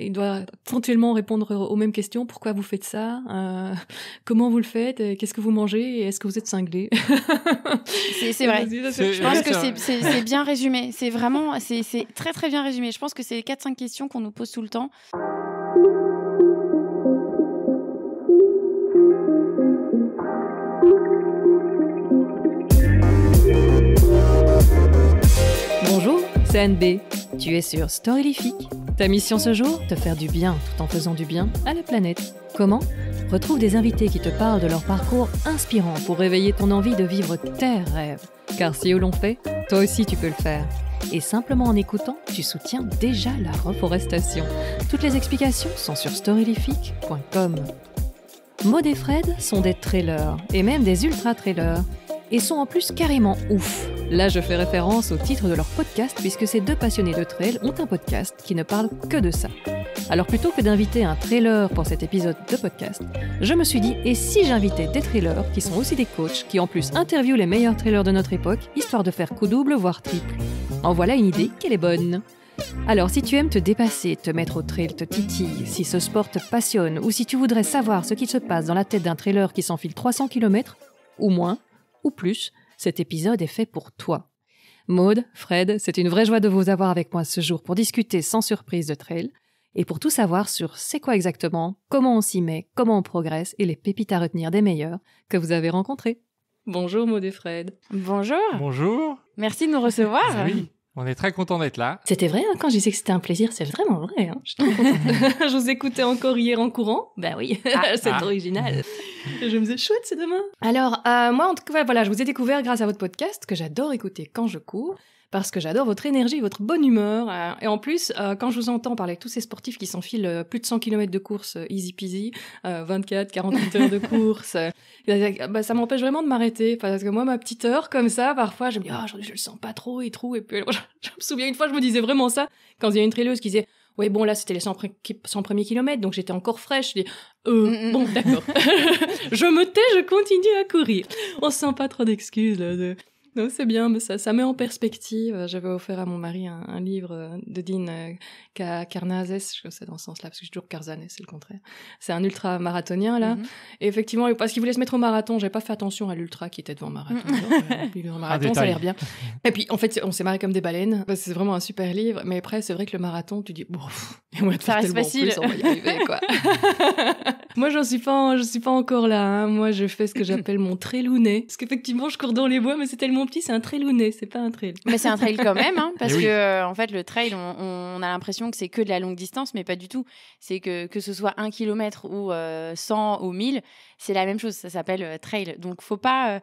Il doit ponctuellement répondre aux mêmes questions. Pourquoi vous faites ça euh, Comment vous le faites Qu'est-ce que vous mangez Est-ce que vous êtes cinglé C'est vrai. Je pense que c'est bien résumé. C'est vraiment, c'est très très bien résumé. Je pense que c'est les 4-5 questions qu'on nous pose tout le temps. Bonjour, c'est Anne B. Tu es sur Storylifique ta mission ce jour Te faire du bien tout en faisant du bien à la planète. Comment Retrouve des invités qui te parlent de leur parcours inspirant pour réveiller ton envie de vivre tes rêves. Car si eux l'ont fait, toi aussi tu peux le faire. Et simplement en écoutant, tu soutiens déjà la reforestation. Toutes les explications sont sur storylifique.com. Maud et Fred sont des trailers, et même des ultra-trailers et sont en plus carrément ouf. Là, je fais référence au titre de leur podcast puisque ces deux passionnés de trail ont un podcast qui ne parle que de ça. Alors plutôt que d'inviter un trailer pour cet épisode de podcast, je me suis dit et si j'invitais des trailers qui sont aussi des coachs qui en plus interviewent les meilleurs trailers de notre époque histoire de faire coup double voire triple. En voilà une idée qu'elle est bonne. Alors si tu aimes te dépasser, te mettre au trail, te titille, si ce sport te passionne ou si tu voudrais savoir ce qui se passe dans la tête d'un trailer qui s'enfile 300 km ou moins, ou plus, cet épisode est fait pour toi. Maud, Fred, c'est une vraie joie de vous avoir avec moi ce jour pour discuter sans surprise de trail et pour tout savoir sur c'est quoi exactement, comment on s'y met, comment on progresse et les pépites à retenir des meilleurs que vous avez rencontrés. Bonjour Maud et Fred. Bonjour. Bonjour. Merci de nous recevoir. On est très content d'être là. C'était vrai hein, quand j'ai dit que c'était un plaisir, c'est vraiment vrai. Hein. Je, vous écoutais encore hier en courant. bah oui, ah, c'est ah. original. je me disais chouette, c'est demain. Alors euh, moi, en tout cas, voilà, je vous ai découvert grâce à votre podcast que j'adore écouter quand je cours parce que j'adore votre énergie, votre bonne humeur. Euh, et en plus, euh, quand je vous entends parler avec tous ces sportifs qui s'enfilent euh, plus de 100 km de course, easy peasy, 24, 48 heures de course, bah, bah, ça m'empêche vraiment de m'arrêter. Parce que moi, ma petite heure comme ça, parfois, je me dis, ah, je, le sens pas trop et trop, Et puis, je, me souviens une fois, je me disais vraiment ça quand il y a une tréleuse qui disait, ouais, bon, là, c'était les 100, premiers kilomètres, donc j'étais encore fraîche. Je dis, mm, mm. bon, d'accord. je me tais, je continue à courir. On sent pas trop d'excuses, là. Non, c'est bien, mais ça, ça met en perspective. Euh, j'avais offert à mon mari un, livre euh, de Dean euh, Karnazes, je sais dans ce sens-là, parce que j'ai toujours Carzanès, c'est le contraire. C'est un ultra-marathonien, là. Mhm. Et effectivement, parce qu'il voulait se mettre au marathon, j'avais pas fait attention à l'ultra qui était devant marathon. Mhm. en marathon, ah, ça a l'air bien. Et puis, en fait, on s'est marré comme des baleines. Bah, c'est vraiment un super livre. Mais après, c'est vrai que le marathon, tu dis, bon, ça reste facile. Moi, j'en suis pas, je suis pas encore là. Hein. Moi, je fais ce que j'appelle mon trail Parce qu'effectivement, je cours dans les bois, mais c'est tellement petit, c'est un trail ou nez, c'est pas un trail. Mais c'est un trail quand même, hein, parce eh que euh, en fait, le trail, on, a l'impression que c'est que de la longue distance, mais pas du tout. C'est que que ce soit un kilomètre ou 100 euh, ou 1000, c'est la même chose. Ça s'appelle euh, trail. Donc, faut pas,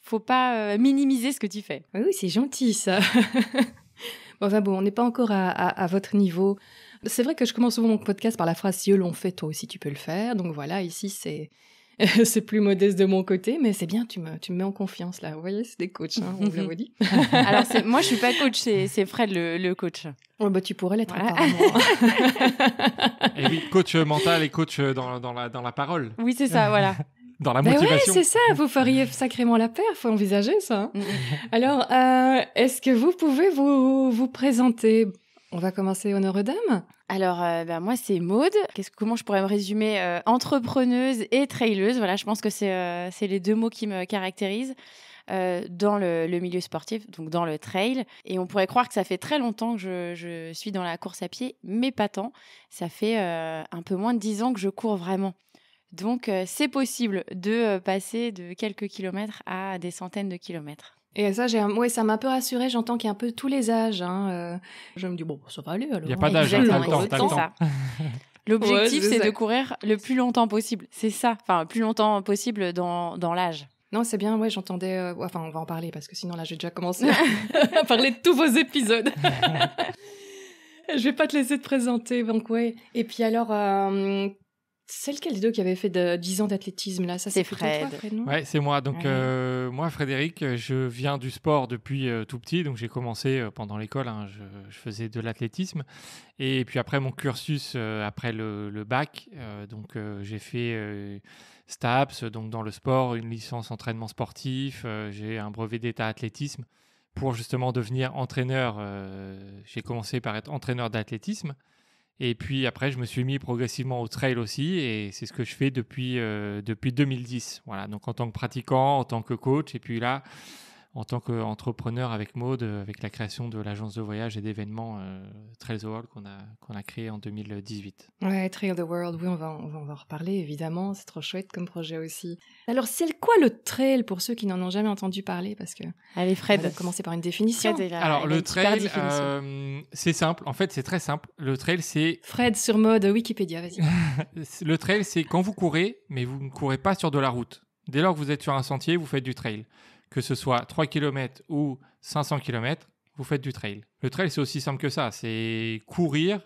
faut pas minimiser ce que tu fais. Ah oui, c'est gentil ça. bon, enfin bon, on n'est pas encore à, à votre niveau. C'est vrai que je commence souvent mon podcast par la phrase si eux l'ont fait, toi aussi tu peux le faire. Donc voilà, ici c'est c'est plus modeste de mon côté, mais c'est bien, tu me, tu mets en confiance là. Vous voyez, c'est des coachs, hein, on vous l'a dit. Alors, moi, je suis pas coach, c'est Fred le, coach. bah, tu pourrais l'être, voilà. apparemment. et oui, coach mental et coach dans, la, dans la parole. Oui, c'est ça, voilà. Dans la bah motivation. Oui, c'est ça, vous feriez sacrément la paire, faut envisager ça. Hein. Alors, euh, est-ce que vous pouvez vous, présenter On va commencer, honoreux dame alors, euh, ben, moi, c'est Maude. -ce, comment je pourrais me résumer euh, Entrepreneuse et traileuse. Voilà, je pense que c'est euh, les deux mots qui me caractérisent. dans le, milieu sportif, donc dans le trail. Et on pourrait croire que ça fait très longtemps que je, je suis dans la course à pied, mais pas tant. Ça fait un peu moins de dix ans que je cours vraiment. Donc c'est possible de passer de quelques kilomètres à des centaines de kilomètres. Et ça, j'ai, ouais, ça m'a un peu rassurée. J'entends qu'il y a un peu tous les âges. Hein. Euh. je me dis bon, ça va aller. Alors. Il n'y a pas d'âge. Hein, t'as le L'objectif, c'est de courir le plus longtemps possible. C'est ça. Enfin, le plus longtemps possible dans, dans l'âge. Non, c'est bien, ouais, j'entendais. Euh, enfin, on va en parler parce que sinon, là, j'ai déjà commencé à parler de tous vos épisodes. Je vais pas te laisser te présenter, donc ouais. Et puis alors, euh, c'est lequel des deux qui avait fait de, 10 ans d'athlétisme là Ça c'est Fred. Toi, c'est moi. Donc euh, moi, Frédéric, je viens du sport depuis euh, tout petit. Donc j'ai commencé euh, pendant l'école. Hein, je, faisais de l'athlétisme et puis après mon cursus après le, bac, donc j'ai fait STAPS, donc dans le sport, une licence entraînement sportif. j'ai un brevet d'état athlétisme pour justement devenir entraîneur. j'ai commencé par être entraîneur d'athlétisme. Et puis après, je me suis mis progressivement au trail aussi, et c'est ce que je fais depuis, euh, depuis 2010. Voilà, donc en tant que pratiquant, en tant que coach, et puis là, en tant qu'entrepreneur avec Mode, euh, avec la création de l'agence de voyage et d'événements euh, Trail the World qu'on a, qu'on a créé en 2018. Ouais, Trail the World, oui, on va, on en reparler évidemment, c'est trop chouette comme projet aussi. Alors, c'est quoi le trail pour ceux qui n'en ont jamais entendu parler Parce que. Allez, Fred. On va commencer par une définition. Alors, le trail, euh, c'est simple, en fait, c'est très simple. Le trail, c'est. Fred sur mode Wikipédia, vas-y. le trail, c'est quand vous courez, mais vous ne courez pas sur de la route. Dès lors que vous êtes sur un sentier, vous faites du trail que ce soit 3 km ou 500 km, vous faites du trail. Le trail, c'est aussi simple que ça, c'est courir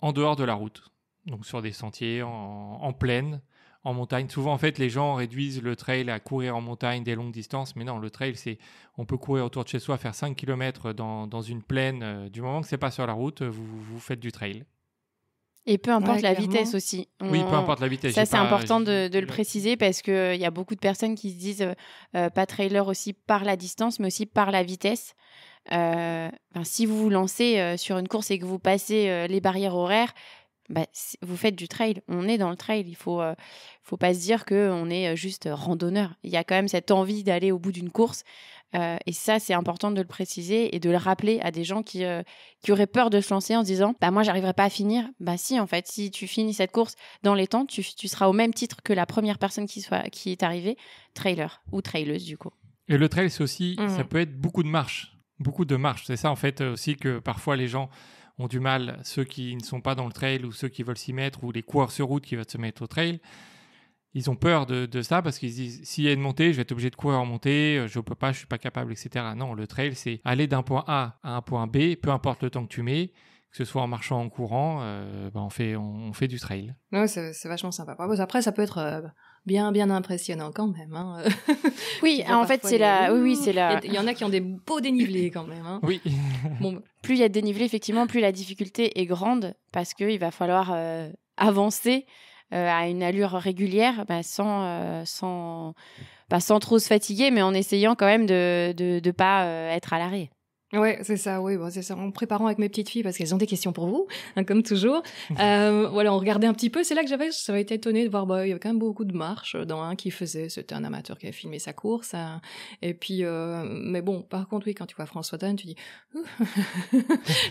en dehors de la route, donc sur des sentiers, en, plaine, en montagne. Souvent, en fait, les gens réduisent le trail à courir en montagne des longues distances, mais non, le trail, c'est on peut courir autour de chez soi, faire 5 km dans, une plaine. Euh, du moment que c'est pas sur la route, vous faites du trail. Et peu importe la vitesse aussi. oui, peu importe la vitesse. Ça, c'est important de, le préciser parce qu'il y a beaucoup de personnes qui se disent euh, euh, pas trailer aussi par la distance, mais aussi par la vitesse. Euh, ben, si vous vous lancez sur une course et que vous passez les barrières horaires, ben, vous faites du trail, on est dans le trail. Il faut, faut pas se dire que on est juste randonneur. Il y a quand même cette envie d'aller au bout d'une course. Euh, et ça, c'est important de le préciser et de le rappeler à des gens euh, qui, auraient peur de se lancer en se disant Bah, moi, j'arriverai pas à finir. Bah, si, en fait, si tu finis cette course dans les temps, tu, seras au même titre que la première personne qui, qui est arrivée, trailer ou traileuse, du coup. Et le trail, c'est aussi, mmh. ça peut être beaucoup de marches. Beaucoup de marches. C'est ça, en fait, euh, aussi que parfois les gens ont du mal, ceux qui ne sont pas dans le trail ou ceux qui veulent s'y mettre ou les coureurs sur route qui veulent se mettre au trail ils ont peur de, ça parce qu'ils disent s'il y a une montée, je vais être obligé de courir en montée, euh, je ne peux pas, je ne suis pas capable, etc. Non, le trail, c'est aller d'un point A à un point B, peu importe le temps que tu mets, que ce soit en marchant, en courant, euh, ben, on, fait, on, fait du trail. Ouais, c'est vachement sympa. Après, ça peut être euh, bien, bien impressionnant quand même. Hein. oui, en fait, c'est la. Oui, oui, c'est la. Il y en a qui ont des beaux dénivelés quand même. Hein. Oui. Plus il y a de dénivelé, effectivement, plus la difficulté est grande parce qu'il va falloir avancer euh, à une allure régulière, bah, sans, euh, sans, bah, sans trop se fatiguer, mais en essayant quand même de ne pas euh, être à l'arrêt. Ouais, c'est ça. Oui, bon, c'est ça. En préparant avec mes petites filles, parce qu'elles ont des questions pour vous, hein, comme toujours. Euh, voilà, on regardait un petit peu. C'est là que j'avais, j'avais été étonnée de voir, bah, il y avait quand même beaucoup de marches dans un qui faisait. C'était un amateur qui avait filmé sa course. Hein. Et puis, euh, mais bon, par contre, oui, quand tu vois François Tann, tu dis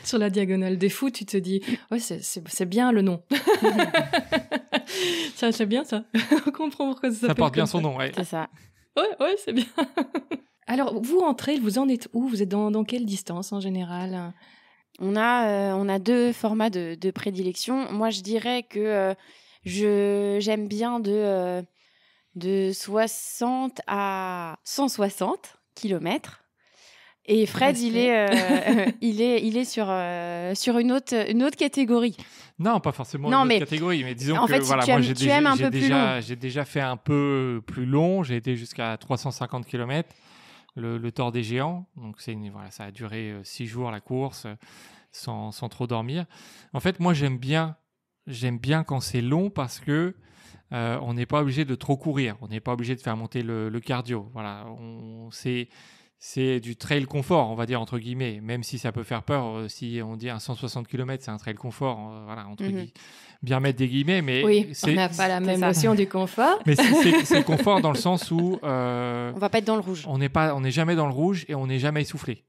sur la diagonale des fous, tu te dis, ouais, c'est, c'est, bien le nom. ça, c'est bien ça. on comprend pourquoi ça Ça porte bien son nom. oui. C'est ça. Ouais, ouais, c'est bien. Alors, vous rentrez, vous en êtes où Vous êtes dans, quelle distance en général on a, euh, on a deux formats de, prédilection. Moi, je dirais que euh, je, j'aime bien de, euh, de 60 à 160 kilomètres. Et Fred, il est, il est, il est sur, sur une, autre, une autre catégorie. Non, pas forcément non, une autre catégorie, mais disons en que fait, j'ai déjà, déjà fait un peu plus long, j'ai été jusqu'à 350 km le, le tort des géants. Donc c'est voilà, ça a duré euh, six jours la course euh, sans, trop dormir. En fait, moi j'aime bien j'aime bien quand c'est long parce que euh, on n'est pas obligé de trop courir, on n'est pas obligé de faire monter le, cardio. Voilà, c'est c'est du trail confort, on va dire entre guillemets, même si ça peut faire peur. si on dit un 160 km, c'est un trail confort, entre mmh bien mettre des guillemets, mais on n'a pas la même notion du confort. Mais c'est confort dans le sens où euh, on va pas être dans le rouge. On n'est pas, on n'est jamais dans le rouge et on n'est jamais essoufflé.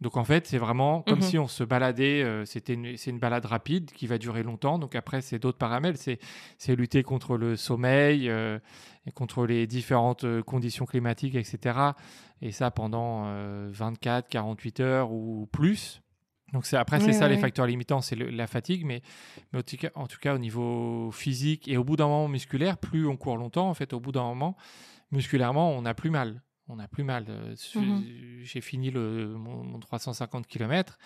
Donc en fait, c'est vraiment comme mhm. si on se baladait. Euh, c'est une balade rapide qui va durer longtemps. Donc après, c'est d'autres paramètres. C'est lutter contre le sommeil euh, et contre les différentes conditions climatiques, etc. Et ça pendant 24, 48 heures ou plus. Donc c'est, après, c'est ça les facteurs limitants, c'est la fatigue, mais, en, tout cas, au niveau physique et au bout d'un moment musculaire, plus on court longtemps, en fait, au bout d'un moment, musculairement, on a plus mal. On a plus mal. Euh, mmh j'ai fini le, mon, 350 km,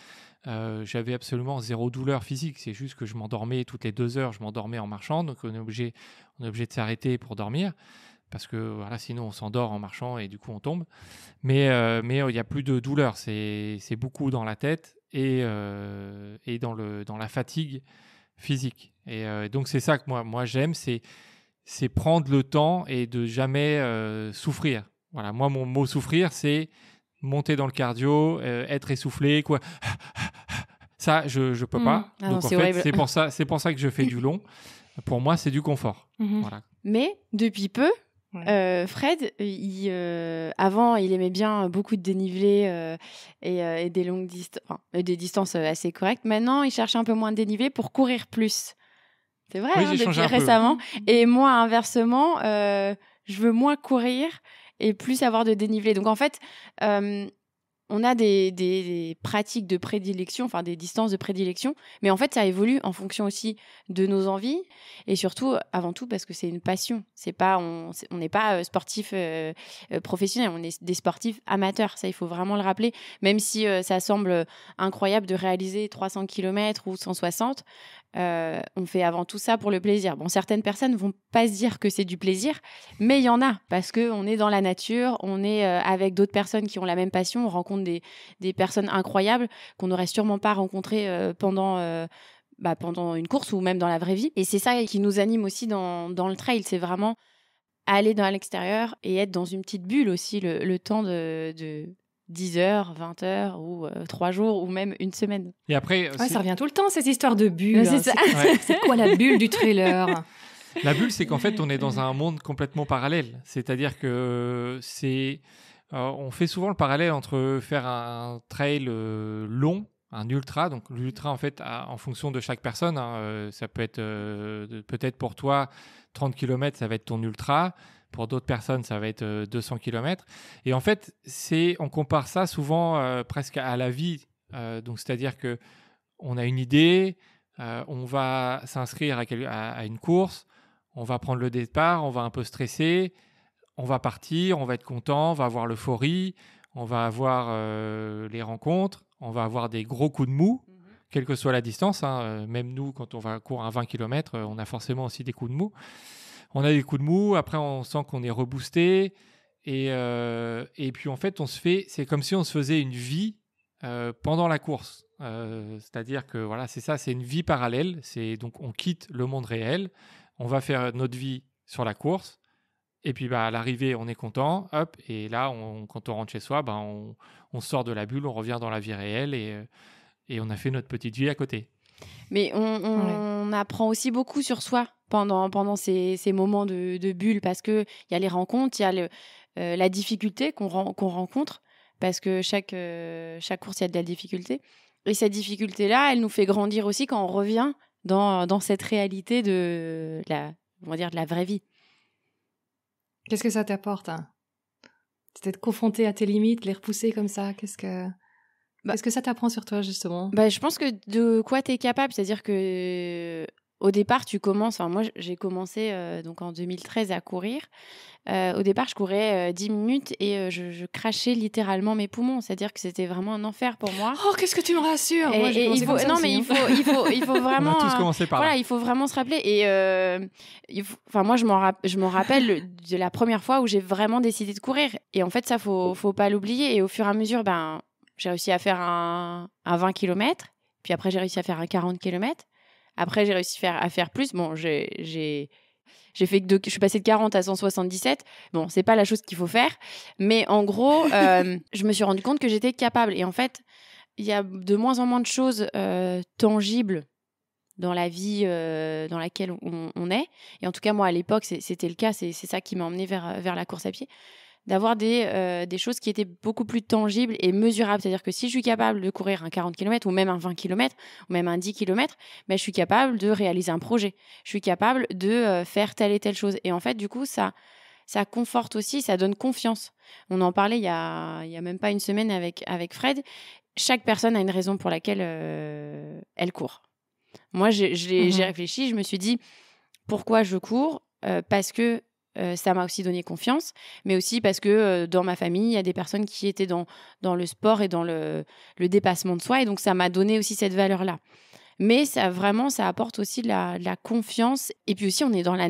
euh, j'avais absolument zéro douleur physique. C'est juste que je m'endormais toutes les deux heures, je m'endormais en marchant, donc on est obligé, on est obligé de s'arrêter pour dormir parce que voilà, sinon on s'endort en marchant et du coup on tombe. Mais euh, mais il n'y a plus de douleur, c'est, c'est beaucoup dans la tête et, euh, et dans, le, dans la fatigue physique. Et euh, donc c'est ça que moi, moi j'aime, c'est, c'est prendre le temps et de jamais euh, souffrir. Voilà, moi mon mot souffrir, c'est monter dans le cardio, être essoufflé, quoi. Ça, je ne peux mmh. pas. Ah donc en fait, c'est pour ça, c'est pour ça que je fais du long. Pour moi, c'est du confort. Mmh voilà. Mais depuis peu, euh, Fred, euh, avant, il aimait bien beaucoup de dénivelé euh, et, des longues distances, des distances assez correctes. Maintenant, il cherche un peu moins de dénivelé pour courir plus. C'est vrai, hein, depuis récemment. Mm. Et moi, inversement, je veux moins courir et plus avoir de dénivelé. Donc en fait, on a des, pratiques de prédilection, enfin des distances de prédilection, mais en fait ça évolue en fonction aussi de nos envies et surtout avant tout parce que c'est une passion. C'est pas on n'est pas euh, sportif euh, euh, professionnel, on est des sportifs amateurs. Ça il faut vraiment le rappeler. Même si ça semble incroyable de réaliser 300 km ou 160, euh, on fait avant tout ça pour le plaisir. Bon, certaines personnes vont pas se dire que c'est du plaisir, mais il y en a parce que on est dans la nature, on est euh, avec d'autres personnes qui ont la même passion, on rencontre des, personnes incroyables qu'on n'aurait sûrement pas rencontrées euh, pendant bah, pendant une course ou même dans la vraie vie. Et c'est ça qui nous anime aussi dans, dans le trail, c'est vraiment aller dans l'extérieur et être dans une petite bulle aussi le, temps de, 10 heures, 20 heures ou 3 euh, jours ou même une semaine. Et après, ah ça revient tout le temps cette histoire de bulle. C'est quoi la bulle du trailer La bulle, c'est qu'en fait, on est dans un monde complètement parallèle. C'est-à-dire que c'est, euh, on fait souvent le parallèle entre faire un trail euh, long un ultra. Donc l'ultra, en fait, en fonction de chaque personne, hein, ça peut être peut-être pour toi 30 km, ça va être ton ultra. Pour d'autres personnes, ça va être 200 euh, km. Et en fait, c'est, on compare ça souvent euh, presque à la vie. Euh, donc, c'est-à-dire que on a une idée, on va s'inscrire à, une course, on va prendre le départ, on va un peu stresser, on va partir, on va être content, on va avoir l'euphorie, on va avoir les rencontres, on va avoir des gros coups de mou, mhm. quelle que soit la distance. Hein. même nous, quand on va courir à 20 km, on a forcément aussi des coups de mou on a des coups de mou, après on sent qu'on est reboosté, et, euh, et puis en fait on se fait, c'est comme si on se faisait une vie euh, pendant la course. Euh, c'est-à-dire que voilà, c'est ça, c'est une vie parallèle. C'est donc on quitte le monde réel, on va faire notre vie sur la course, et puis bah, à l'arrivée on est content, hop, et là quand on rentre chez soi, bah, on, sort de la bulle, on revient dans la vie réelle et on a fait notre petite vie à côté. Mais on, apprend aussi beaucoup sur soi pendant, pendant ces, moments de, de, bulle parce qu'il y a les rencontres, il y a euh, la difficulté qu'on rencontre parce que chaque, euh, chaque course, il y a de la difficulté. Et cette difficulté-là, elle nous fait grandir aussi quand on revient dans, dans cette réalité de la, on dire, de la vraie vie. Qu'est-ce que ça t'apporte C'est hein être confronté à tes limites, les repousser comme ça, qu'est-ce que... Bah est ce que ça t'apprend sur toi, justement bah, Je pense que de quoi tu es capable, c'est-à-dire que au départ, tu commences, enfin moi j'ai commencé euh, donc en 2013 à courir. Euh, au départ, je courais 10 euh, minutes et je, crachais littéralement mes poumons, c'est-à-dire que c'était vraiment un enfer pour moi. Oh, qu'est-ce que tu me rassures Non, mais il hein. faut, il faut, il faut vraiment. On a tous commencé par là. Voilà, il faut vraiment se rappeler. Et enfin moi, je m'en rappelle de la première fois où j'ai vraiment décidé de courir. Et en fait, ça faut, faut pas l'oublier. Et au fur et à mesure, ben j'ai réussi à faire un, un 20 km, puis après j'ai réussi à faire un 40 km, après j'ai réussi à faire plus. Bon, j'ai j'ai fait que je suis passée de 40 à 177. Bon, c'est pas la chose qu'il faut faire, mais en gros, euh, je me suis rendu compte que j'étais capable. Et en fait, il y a de moins en moins de choses euh, tangibles dans la vie euh, dans laquelle on, on, est. Et en tout cas, moi, à l'époque, c'était le cas. C'est ça qui m'a emmenée vers, vers la course à pied d'avoir des, euh, des choses qui étaient beaucoup plus tangibles et mesurables. C'est-à-dire que si je suis capable de courir un 40 km ou même un 20 km ou même un 10 km, ben, je suis capable de réaliser un projet. Je suis capable de euh, faire telle et telle chose. Et en fait, du coup, ça, ça conforte aussi, ça donne confiance. On en parlait il y a, même pas une semaine avec, avec Fred. Chaque personne a une raison pour laquelle euh, elle court. Moi, j'ai mmh réfléchi, je me suis dit, pourquoi je cours Parce que euh, ça m'a aussi donné confiance, mais aussi parce que euh, dans ma famille, il y a des personnes qui étaient dans, dans le sport et dans le, le dépassement de soi, et donc ça m'a donné aussi cette valeur-là. Mais ça vraiment, ça apporte aussi de la, confiance, et puis aussi on est dans la,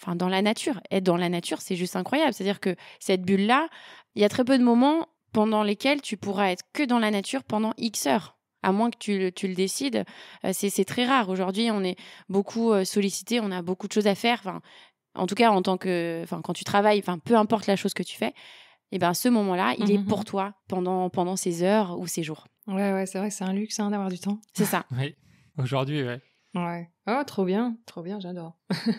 enfin, dans la nature. Être dans la nature, c'est juste incroyable. C'est-à-dire que cette bulle-là, il y a très peu de moments pendant lesquels tu pourras être que dans la nature pendant X heures à moins que tu, tu le décides, euh, c'est très rare. Aujourd'hui, on est beaucoup sollicité, on a beaucoup de choses à faire. Enfin, en tout cas en tant que, enfin quand tu travailles, enfin peu importe la chose que tu fais, et eh ben ce moment-là, il est mhm. pour toi pendant pendant ces heures ou ces jours. Ouais, ouais, c'est vrai c'est un luxe hein, d'avoir du temps. C'est ça. oui, aujourd'hui, ouais. Ouais. Oh, trop bien, trop bien, j'adore.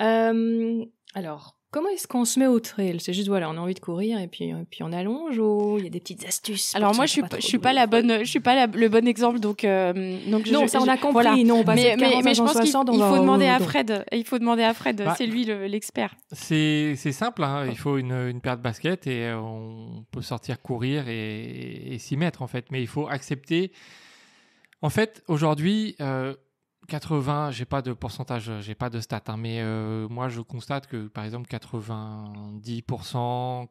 Euh, alors, Comment est-ce qu'on se met au trail C'est juste voilà, on a envie de courir et puis puis on allonge il y a des petites astuces. Alors moi je suis je suis pas la bonne je suis pas le bon exemple donc euh, non ça on a compris non mais, je pense qu'il faut demander à Fred il faut demander à Fred bah, c'est lui l'expert. c'est simple hein. il faut une, une, paire de baskets et euh, on peut sortir courir et, s'y mettre en fait mais il faut accepter en fait aujourd'hui euh, 80, j'ai pas de pourcentage, j'ai pas de stats, hein, mais euh, moi je constate que par exemple 90%,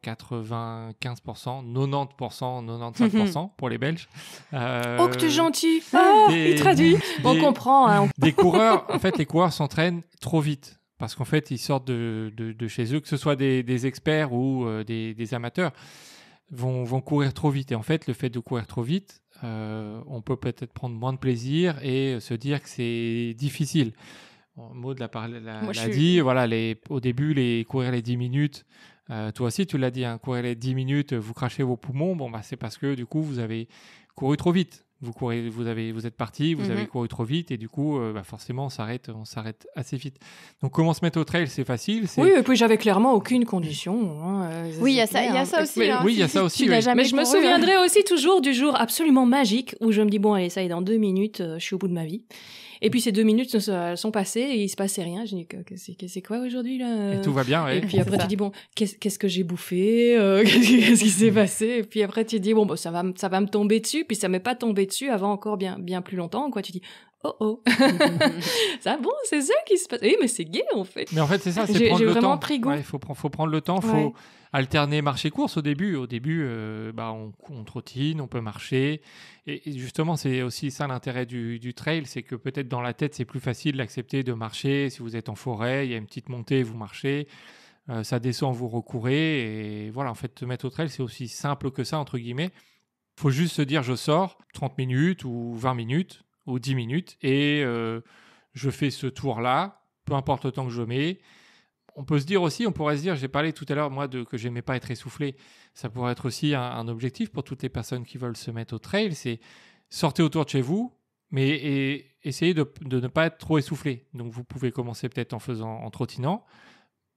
95%, 90%, 95% pour les Belges. Euh, oh que tu es gentil, ah, il traduit, on comprend. Hein. Des coureurs, en fait les coureurs s'entraînent trop vite parce qu'en fait ils sortent de, chez eux, que ce soit des, experts ou euh, des, amateurs, vont courir trop vite et en fait le fait de courir trop vite euh, on peut peut-être prendre moins de plaisir et se dire que c'est difficile. Maud l'a, l'a dit, voilà, les, au début, les courir les 10 minutes, euh, toi aussi tu l'as dit, hein, courir les 10 minutes, vous crachez vos poumons, bon, bah, c'est parce que du coup vous avez couru trop vite vous courez, vous êtes parti, vous avez mhm. couru trop vite et du coup, euh, bah, forcément, on s'arrête, on s'arrête assez vite. Donc, comment se mettre au trail, c'est facile. Oui, et puis j'avais clairement aucune condition. oui, il y a ça, aussi. Mais je me hein. souviendrai aussi toujours du jour absolument magique où je me dis bon, allez, ça y est, dans deux minutes, euh, je suis au bout de ma vie. Et puis ces deux minutes sont passées et il se passait rien. J'ai que c'est quoi aujourd'hui là Et tout va bien, Et puis après, tu dis, bon, qu'est-ce que j'ai bouffé euh, Qu'est-ce qui s'est mm. passé Et puis après, tu dis, bon, ça, va, ça va me tomber dessus. Puis ça m'est pas tombé dessus avant encore bien, bien plus longtemps. Quoi. Tu dis, oh oh, ça bon, c'est ça qui se passe. Oui, mais c'est gay en fait. Mais en fait, c'est ça, c'est prendre le vraiment temps. Pris goût. Il faut, prendre le temps, faut alterner marché-course au début. Au début, euh, bah, on, contre trottine, on peut marcher. Et, justement, c'est aussi ça l'intérêt du, trail, c'est que peut-être dans la tête, c'est plus facile d'accepter de marcher. Si vous êtes en forêt, il y a une petite montée, vous marchez. Euh, ça descend, vous recourez. Et voilà, en fait, te mettre au trail, c'est aussi simple que ça, entre guillemets. Faut juste se dire, je sors 30 minutes ou 20 minutes ou 10 minutes et euh, je fais ce tour-là, peu importe le temps que je mets. On peut se dire aussi, on pourrait se dire, j'ai parlé tout à l'heure, moi, de que j'aimais pas être essoufflé. Ça pourrait être aussi un, objectif pour toutes les personnes qui veulent se mettre au trail, c'est sortez autour de chez vous, mais et, essayez de, de, ne pas être trop essoufflé. Donc vous pouvez commencer peut-être en faisant en trottinant.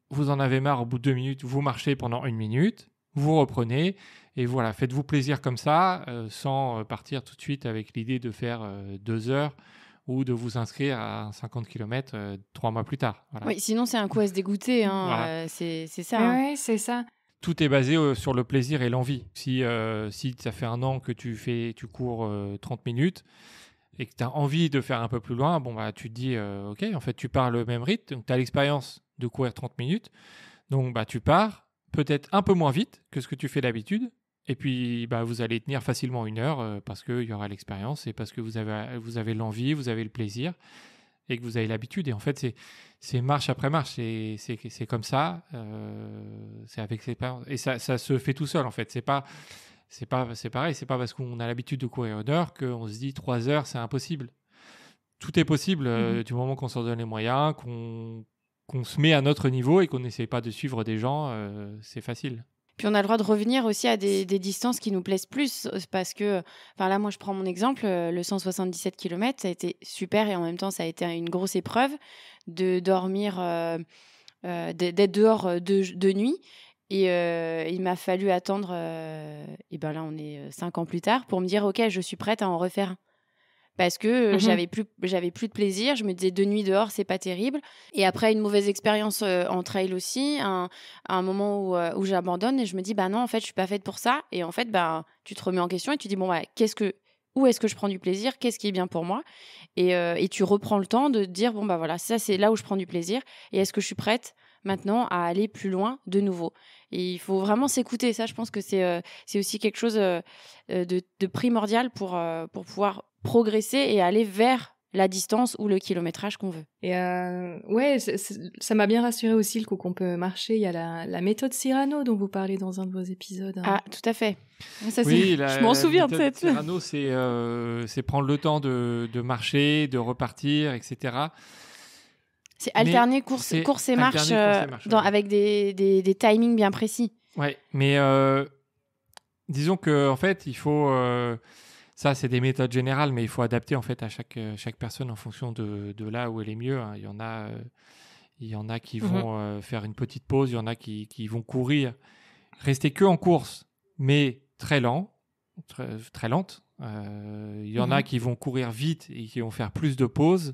Vous en avez marre au bout de deux minutes, vous marchez pendant une minute vous reprenez. Et voilà, faites-vous plaisir comme ça, euh, sans euh, partir tout de suite avec l'idée de faire euh, deux heures ou de vous inscrire à 50 km trois mois plus tard. Oui, sinon c'est un coup à se dégoûter, hein, c'est ça. Hein. Oui, c'est ça. Tout est basé sur le plaisir et l'envie. Si, si ça fait un an que tu, fais, tu cours 30 minutes, et que tu as envie de faire un peu plus loin, bon, bah, tu te dis, OK, en fait, tu pars le même rythme, donc tu as l'expérience de courir 30 minutes, donc bah, tu pars, peut-être un peu moins vite que ce que tu fais d'habitude. Et puis, bah, vous allez tenir facilement une heure euh, parce qu'il y aura l'expérience et parce que vous avez, vous avez l'envie, vous avez le plaisir et que vous avez l'habitude. Et en fait, c'est marche après marche. C'est comme ça. Euh, c'est avec ses Et ça, ça, se fait tout seul, en fait. C'est pas. C'est pas, c'est pareil, c'est pas parce qu'on a l'habitude de courir une heure qu'on se dit trois heures, c'est impossible. Tout est possible euh, mmh du moment qu'on s'en donne les moyens, qu'on qu'on se met à notre niveau et qu'on n'essaye pas de suivre des gens, euh, c'est facile. Puis on a le droit de revenir aussi à des, distances qui nous plaisent plus parce que, enfin là, moi je prends mon exemple, euh, le 177 km, ça a été super et en même temps ça a été une grosse épreuve de dormir, euh, d'être dehors de, nuit. Et il m'a fallu attendre, et ben là on est cinq ans plus tard, pour me dire ok, je suis prête à en refaire un parce que euh, mmh j'avais plus j'avais plus de plaisir. Je me disais deux nuits dehors, c'est pas terrible. Et après une mauvaise expérience euh, en trail aussi, un, moment euh, où, j'abandonne et je me dis bah non en fait je suis pas faite pour ça. Et en fait bah tu te remets en question et tu dis bon qu'est-ce que où est-ce que je prends du plaisir, qu'est-ce qui est bien pour moi, et, tu reprends le temps de dire bon bah voilà ça c'est là où je prends du plaisir et est-ce que je suis prête maintenant à aller plus loin de nouveau. Et il faut vraiment s'écouter. Ça, je pense que c'est euh, aussi quelque chose euh, euh, de, primordial pour, pour pouvoir progresser et aller vers la distance ou le kilométrage qu'on veut. Et ouais, ça m'a bien rassuré aussi le coup qu'on peut marcher. Il y a la, méthode Cyrano dont vous parlez dans un de vos épisodes. Hein. Ah, tout à fait. Ça, je m'en souviens peut-être. Cyrano, c'est prendre le temps de, de marcher, de repartir, etc. C'est alterner course, et marche, avec des, timings bien précis. Ouais, mais euh, disons que en fait, il faut. Euh, ça, c'est des méthodes générales, mais il faut adapter en fait à chaque, euh, chaque personne en fonction de, là où elle est mieux. Hein. Il y en a, il y en a qui vont mhm. faire une petite pause, il y en a qui, vont courir, rester que en course, mais très lent, très, lente. il y en a mhm. qui vont courir vite et qui vont faire plus de pauses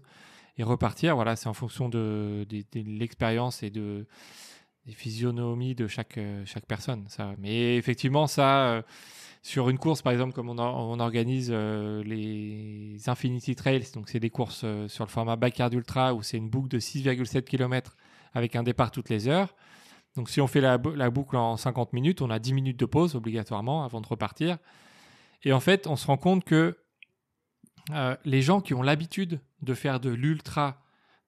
et repartir. Voilà, c'est en fonction de, l'expérience et de des physionomies de chaque, euh, chaque personne. Ça. Mais effectivement, ça, euh, sur une course, par exemple, comme on, on organise euh, les Infinity Trails, donc c'est des courses sur le format Backyard Ultra où c'est une boucle de 6,7 km avec un départ toutes les heures. Donc si on fait la, la, boucle en 50 minutes, on a 10 minutes de pause obligatoirement avant de repartir. Et en fait, on se rend compte que euh, les gens qui ont l'habitude de faire de l'ultra,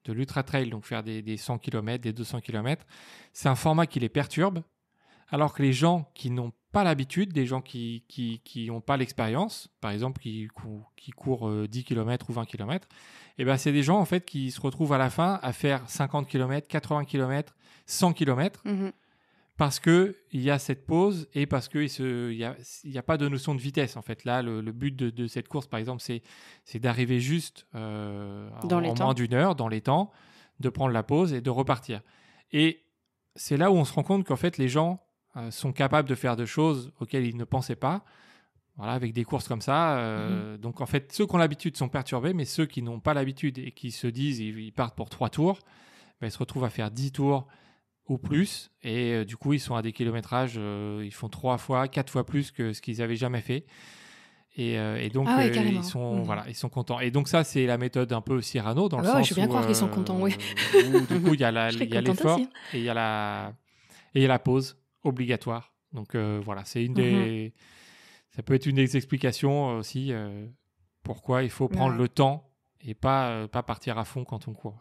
de l'ultra trail, donc faire des, 100 km, des 200 km, c'est un format qui les perturbe, alors que les gens qui n'ont pas l'habitude, des gens qui n'ont qui, pas l'expérience, par exemple qui, qui, courent 10 euh, km ou 20 km, et ben c'est des gens en fait qui se retrouvent à la fin à faire 50 km, 80 km, 100 km parce qu'il y a cette pause et parce qu'il n'y a, a, pas de notion de vitesse. En fait, là, le, but de, cette course, par exemple, c'est d'arriver juste euh, dans en, les temps. moins d'une heure, dans les temps, de prendre la pause et de repartir. Et c'est là où on se rend compte qu'en fait, les gens euh, sont capables de faire des choses auxquelles ils ne pensaient pas. Voilà, avec des courses comme ça. Euh, mhm. Donc, en fait, ceux qui ont l'habitude sont perturbés, mais ceux qui n'ont pas l'habitude et qui se disent, ils, partent pour trois tours, ben, ils se retrouvent à faire dix tours ou plus. Et euh, du coup, ils sont à des kilométrages, euh, ils font trois fois, quatre fois plus que ce qu'ils avaient jamais fait. Et, euh, donc, ah ils, sont, mmh. voilà, ils sont contents. Et donc, ça, c'est la méthode un peu Cyrano, dans le sens. Je qu'ils sont contents, où, du coup, il y a l'effort et il y, a la, y la pause obligatoire. Donc, voilà, c'est une des. Mmh. Ça peut être une des explications aussi pourquoi il faut bah prendre le temps et pas, pas partir à fond quand on court.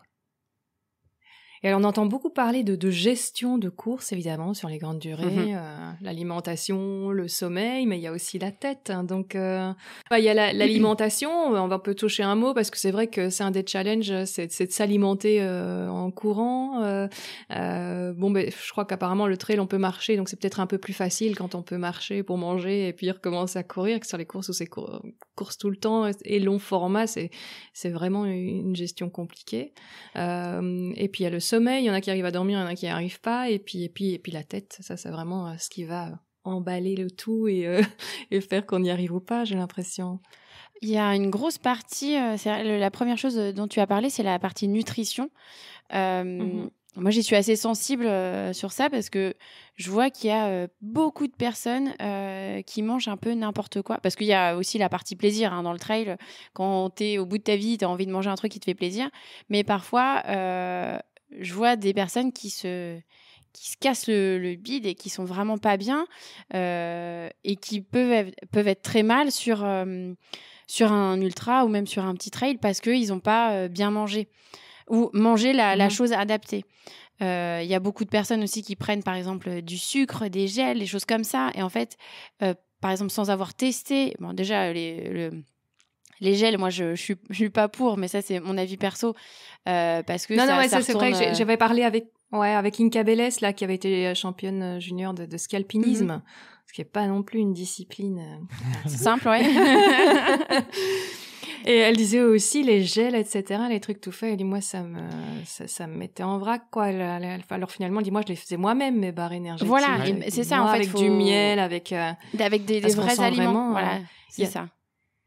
Et on entend beaucoup parler de, de, gestion de course, évidemment, sur les grandes durées, mhm. euh, l'alimentation, le sommeil, mais il y a aussi la tête. Hein. donc, euh, bah, il y a l'alimentation, euh, on va un peu toucher un mot, parce que c'est vrai que c'est un des challenges, c'est de s'alimenter en courant. bon, ben, je crois qu'apparemment, le trail, on peut marcher, donc c'est peut-être un peu plus facile quand on peut marcher pour manger et puis recommencer à courir que sur les courses où c'est course tout le temps et long format, c'est vraiment une gestion compliquée. et puis, il y a le sommeil, il y en a qui arrivent à dormir, il y en a qui n'y arrivent pas, et puis, et puis, et puis la tête, ça c'est vraiment euh, ce qui va emballer le tout euh, et, faire qu'on y arrive ou pas, j'ai l'impression. Il y a une grosse partie, euh, c'est la première chose dont tu as parlé, c'est la partie nutrition. Mm-hmm. Moi, j'y suis assez sensible sur ça parce que je vois qu'il y a beaucoup de personnes qui mangent un peu n'importe quoi. Parce qu'il y a aussi la partie plaisir hein, dans le trail. Quand tu es au bout de ta vie, tu as envie de manger un truc qui te fait plaisir. Mais parfois, je vois des personnes qui se qui se cassent le, bid bide et qui sont vraiment pas bien euh, et qui peuvent être, peuvent être très mal sur euh, sur un ultra ou même sur un petit trail parce qu'ils n'ont pas euh, bien mangé ou mangé la, mmh. chose adaptée. Il y a beaucoup de personnes aussi qui prennent par exemple du sucre, des gels, des choses comme ça. Et en fait, par exemple, sans avoir testé, bon, déjà les, le, les gels, moi, je, ne suis, pas pour, mais ça, c'est mon avis perso. Euh, parce que non, ça, non, mais ça c'est vrai que euh, j'avais parlé avec, ouais, avec Inka Belles, là, qui avait été championne euh, junior de, scalpinisme. Mhm. Ce qui n'est pas non plus une discipline. Simple, ouais. Et elle disait aussi les gels, etc., les trucs tout faits. Elle dit, moi, ça me, ça, mettait en vrac, quoi. Alors finalement, elle dit, moi, je les faisais moi-même, mes barres énergétiques. Voilà, c'est ça, en fait. Avec du miel, avec... avec des, vrais aliments, voilà. C'est ça.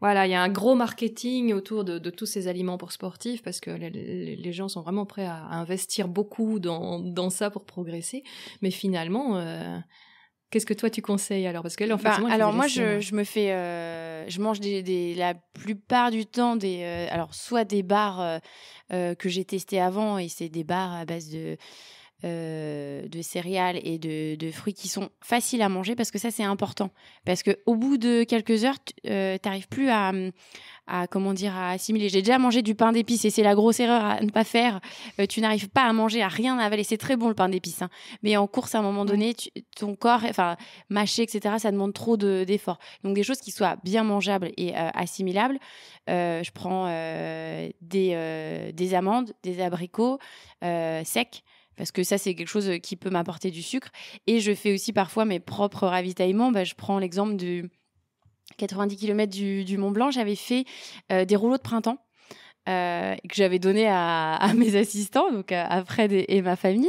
Voilà, il y a un gros marketing autour de, tous ces aliments pour sportifs parce que les, gens sont vraiment prêts à, investir beaucoup dans, ça pour progresser. Mais finalement, euh, qu'est-ce que toi tu conseilles alors Parce que en fait, bah, moi, alors moi, je, me fais, euh, je mange la plupart du temps des, euh, alors soit des bars que j'ai testé avant et c'est des bars à base de euh, de céréales et de, fruits qui sont faciles à manger parce que ça c'est important parce que au bout de quelques heures tu n'arrives euh, plus à, comment dire à assimiler j'ai déjà mangé du pain d'épices et c'est la grosse erreur à ne pas faire euh, tu n'arrives pas à manger à rien avaler c'est très bon le pain d'épices hein. mais en course à un moment mm. donné ton corps enfin mâcher etc ça demande trop d'efforts donc des choses qui soient bien mangeables et assimilables je prends des des amandes des abricots secs parce que ça c'est quelque chose euh, qui peut m'apporter du sucre. Et je fais aussi parfois mes propres ravitaillements. Bah, je prends l'exemple de 90 km du, Mont Blanc, j'avais fait euh, des rouleaux de printemps euh, que j'avais donné à, mes assistants, donc à Fred et, ma famille.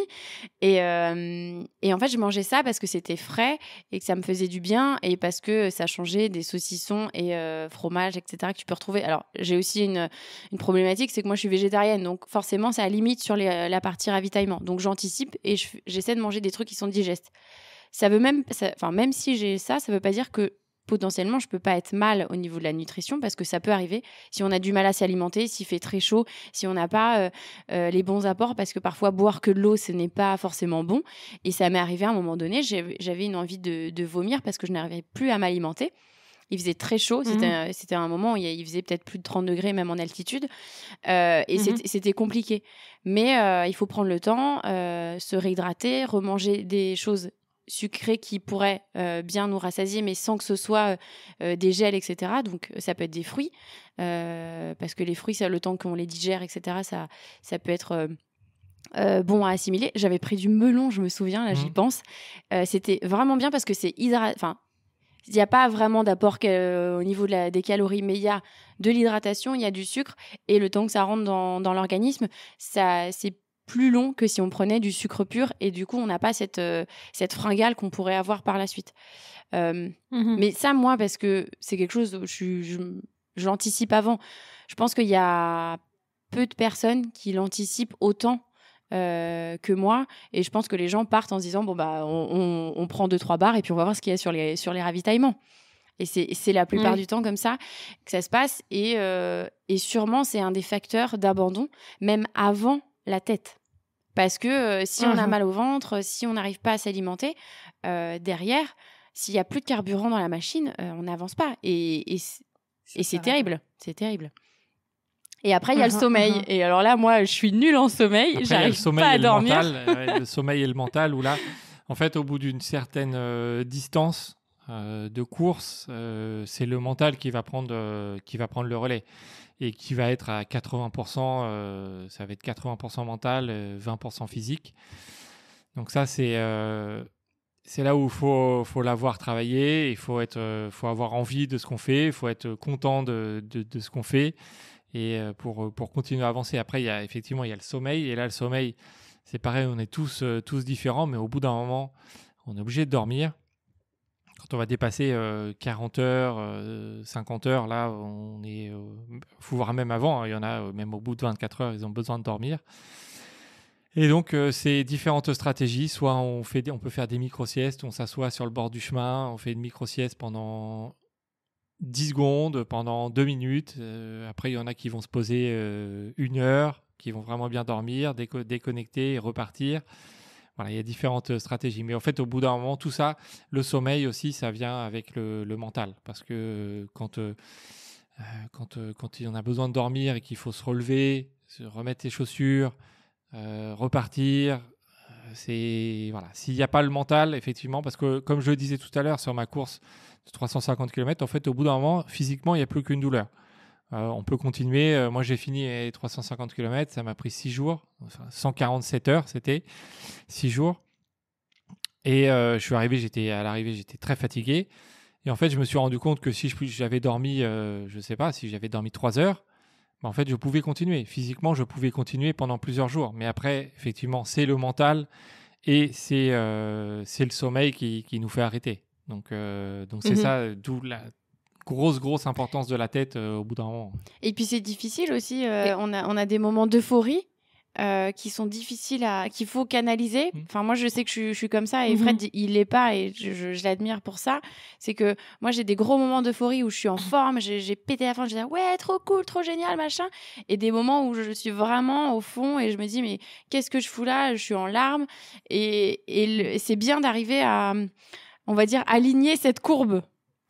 Euh, et, en fait, je mangeais ça parce que c'était frais et que ça me faisait du bien et parce que ça changeait des saucissons et fromages euh, fromage, etc. que tu peux retrouver. Alors, j'ai aussi une, problématique, c'est que moi, je suis végétarienne, donc forcément, ça limite sur la partie ravitaillement. Donc, j'anticipe et j'essaie de manger des trucs qui sont digestes. Ça veut même, enfin, même si j'ai ça, ça veut pas dire que potentiellement, je peux pas être mal au niveau de la nutrition parce que ça peut arriver si on a du mal à s'alimenter, s'il fait très chaud, si on n'a pas euh, euh, les bons apports, parce que parfois boire que de l'eau, ce n'est pas forcément bon. Et ça m'est arrivé à un moment donné, j'avais une envie de, vomir parce que je n'arrivais plus à m'alimenter. Il faisait très chaud, mmh c'était un moment où il faisait peut-être plus de 30 degrés même en altitude, euh, et mmh c'était compliqué. Mais il faut prendre le temps, se réhydrater, remanger des choses sucrés qui pourraient euh, bien nous rassasier, mais sans que ce soit euh, euh, des gels, etc. Donc ça peut être des fruits, parce que les fruits, ça, le temps qu'on les digère, etc., ça, ça peut être... bon à assimiler. J'avais pris du melon, je me souviens, là j'y mmh. pense. C'était vraiment bien parce que c'est hydraté. Enfin, il n'y a pas vraiment d'apport au niveau des calories, mais il y a de l'hydratation, il y a du sucre, et le temps que ça rentre dans, dans l'organisme, ça c'est plus long que si on prenait du sucre pur et du coup on n'a pas cette, euh, cette fringale qu'on pourrait avoir par la suite. Euh, mhm. Mais ça, moi, parce que c'est quelque chose, je, je, l'anticipe avant. Je pense qu'il y a peu de personnes qui l'anticipent autant. Euh, que moi. Et je pense que les gens partent en se disant bon bah on, prend deux trois barres et puis on va voir ce qu'il y a sur les sur les ravitaillements. Et c'est la plupart du temps comme ça que ça se passe. Et, et sûrement, c'est un des facteurs d'abandon, même avant la tête. Parce que euh, si on a mmh mal au ventre, si on n'arrive pas à s'alimenter, euh, derrière, s'il n'y a plus de carburant dans la machine, euh, on n'avance pas. Et, c'est terrible. C'est terrible. Et après, il y a le mmh sommeil. Mmh et alors là, moi, je suis nulle en sommeil. J'arrive pas à dormir. Le, mental, le sommeil et le mental, où là, en fait, au bout d'une certaine distance de course, c'est le mental qui va prendre, qui va prendre le relais et qui va être à 80%, euh, ça va être 80% mental, 20% euh, physique. Donc ça, c'est euh, c'est là où il faut, faut l'avoir travaillé, il faut, être, faut avoir envie de ce qu'on fait, il faut être content de, de, de ce qu'on fait et pour, pour continuer à avancer. Après, il y a, effectivement, il y a le sommeil, et là, le sommeil, c'est pareil, on est tous, tous différents, mais au bout d'un moment, on est obligé de dormir quand on va dépasser 40 euh, heures, 50 euh, heures, là, on est. Euh, faut voir même avant, hein, il y en a même au bout de 24 heures, ils ont besoin de dormir. Et donc, c'est différentes stratégies, soit on, fait on peut faire des micro-siestes, on s'assoit sur le bord du chemin, on fait une micro-sieste pendant 10 secondes, pendant 2 minutes. après, il y en a qui vont se poser une heure, qui vont vraiment bien dormir, déconnecter et repartir. Voilà, il y a différentes euh, stratégies. Mais en fait, au bout d'un moment, tout ça, le sommeil aussi, ça vient avec le, mental. Parce que euh, euh, quand, euh, quand, en quand a besoin de dormir et qu'il faut se relever, se remettre ses chaussures, repartir, c'est voilà, s'il n'y a pas le mental, effectivement, parce que comme je le disais tout à l'heure sur ma course de 350 km, en fait, au bout d'un moment, physiquement, il n'y a plus qu'une douleur. Euh, on peut continuer. Euh, moi, j'ai fini les 350 km. Ça m'a pris 6 jours. 147 heures, c'était 6 jours. Et euh, je suis arrivé, j'étais à l'arrivée, j'étais très fatigué. Et en fait, je me suis rendu compte que si j'avais dormi, je ne sais pas, si j'avais dormi 3 heures, ben, en fait, je pouvais continuer. Physiquement, je pouvais continuer pendant plusieurs jours. Mais après, effectivement, c'est le mental et c'est le sommeil qui, nous fait arrêter. Donc, c'est mhm. ça, d'où la grosse, grosse importance de la tête euh, au bout d'un moment. Et puis c'est difficile aussi, euh, on, a, on a des moments d'euphorie. Euh, qui sont difficiles à qu'il faut canaliser. Mmh. Enfin moi je sais que je, suis comme ça et mmh. Fred il l'est pas et je, l'admire pour ça. C'est que moi j'ai des gros moments d'euphorie où je suis en forme, j'ai pété la forme, je dis ouais trop cool, trop génial machin. Et des moments où je suis vraiment au fond et je me dis mais qu'est-ce que je fous là, je suis en larmes et c'est bien d'arriver à on va dire aligner cette courbe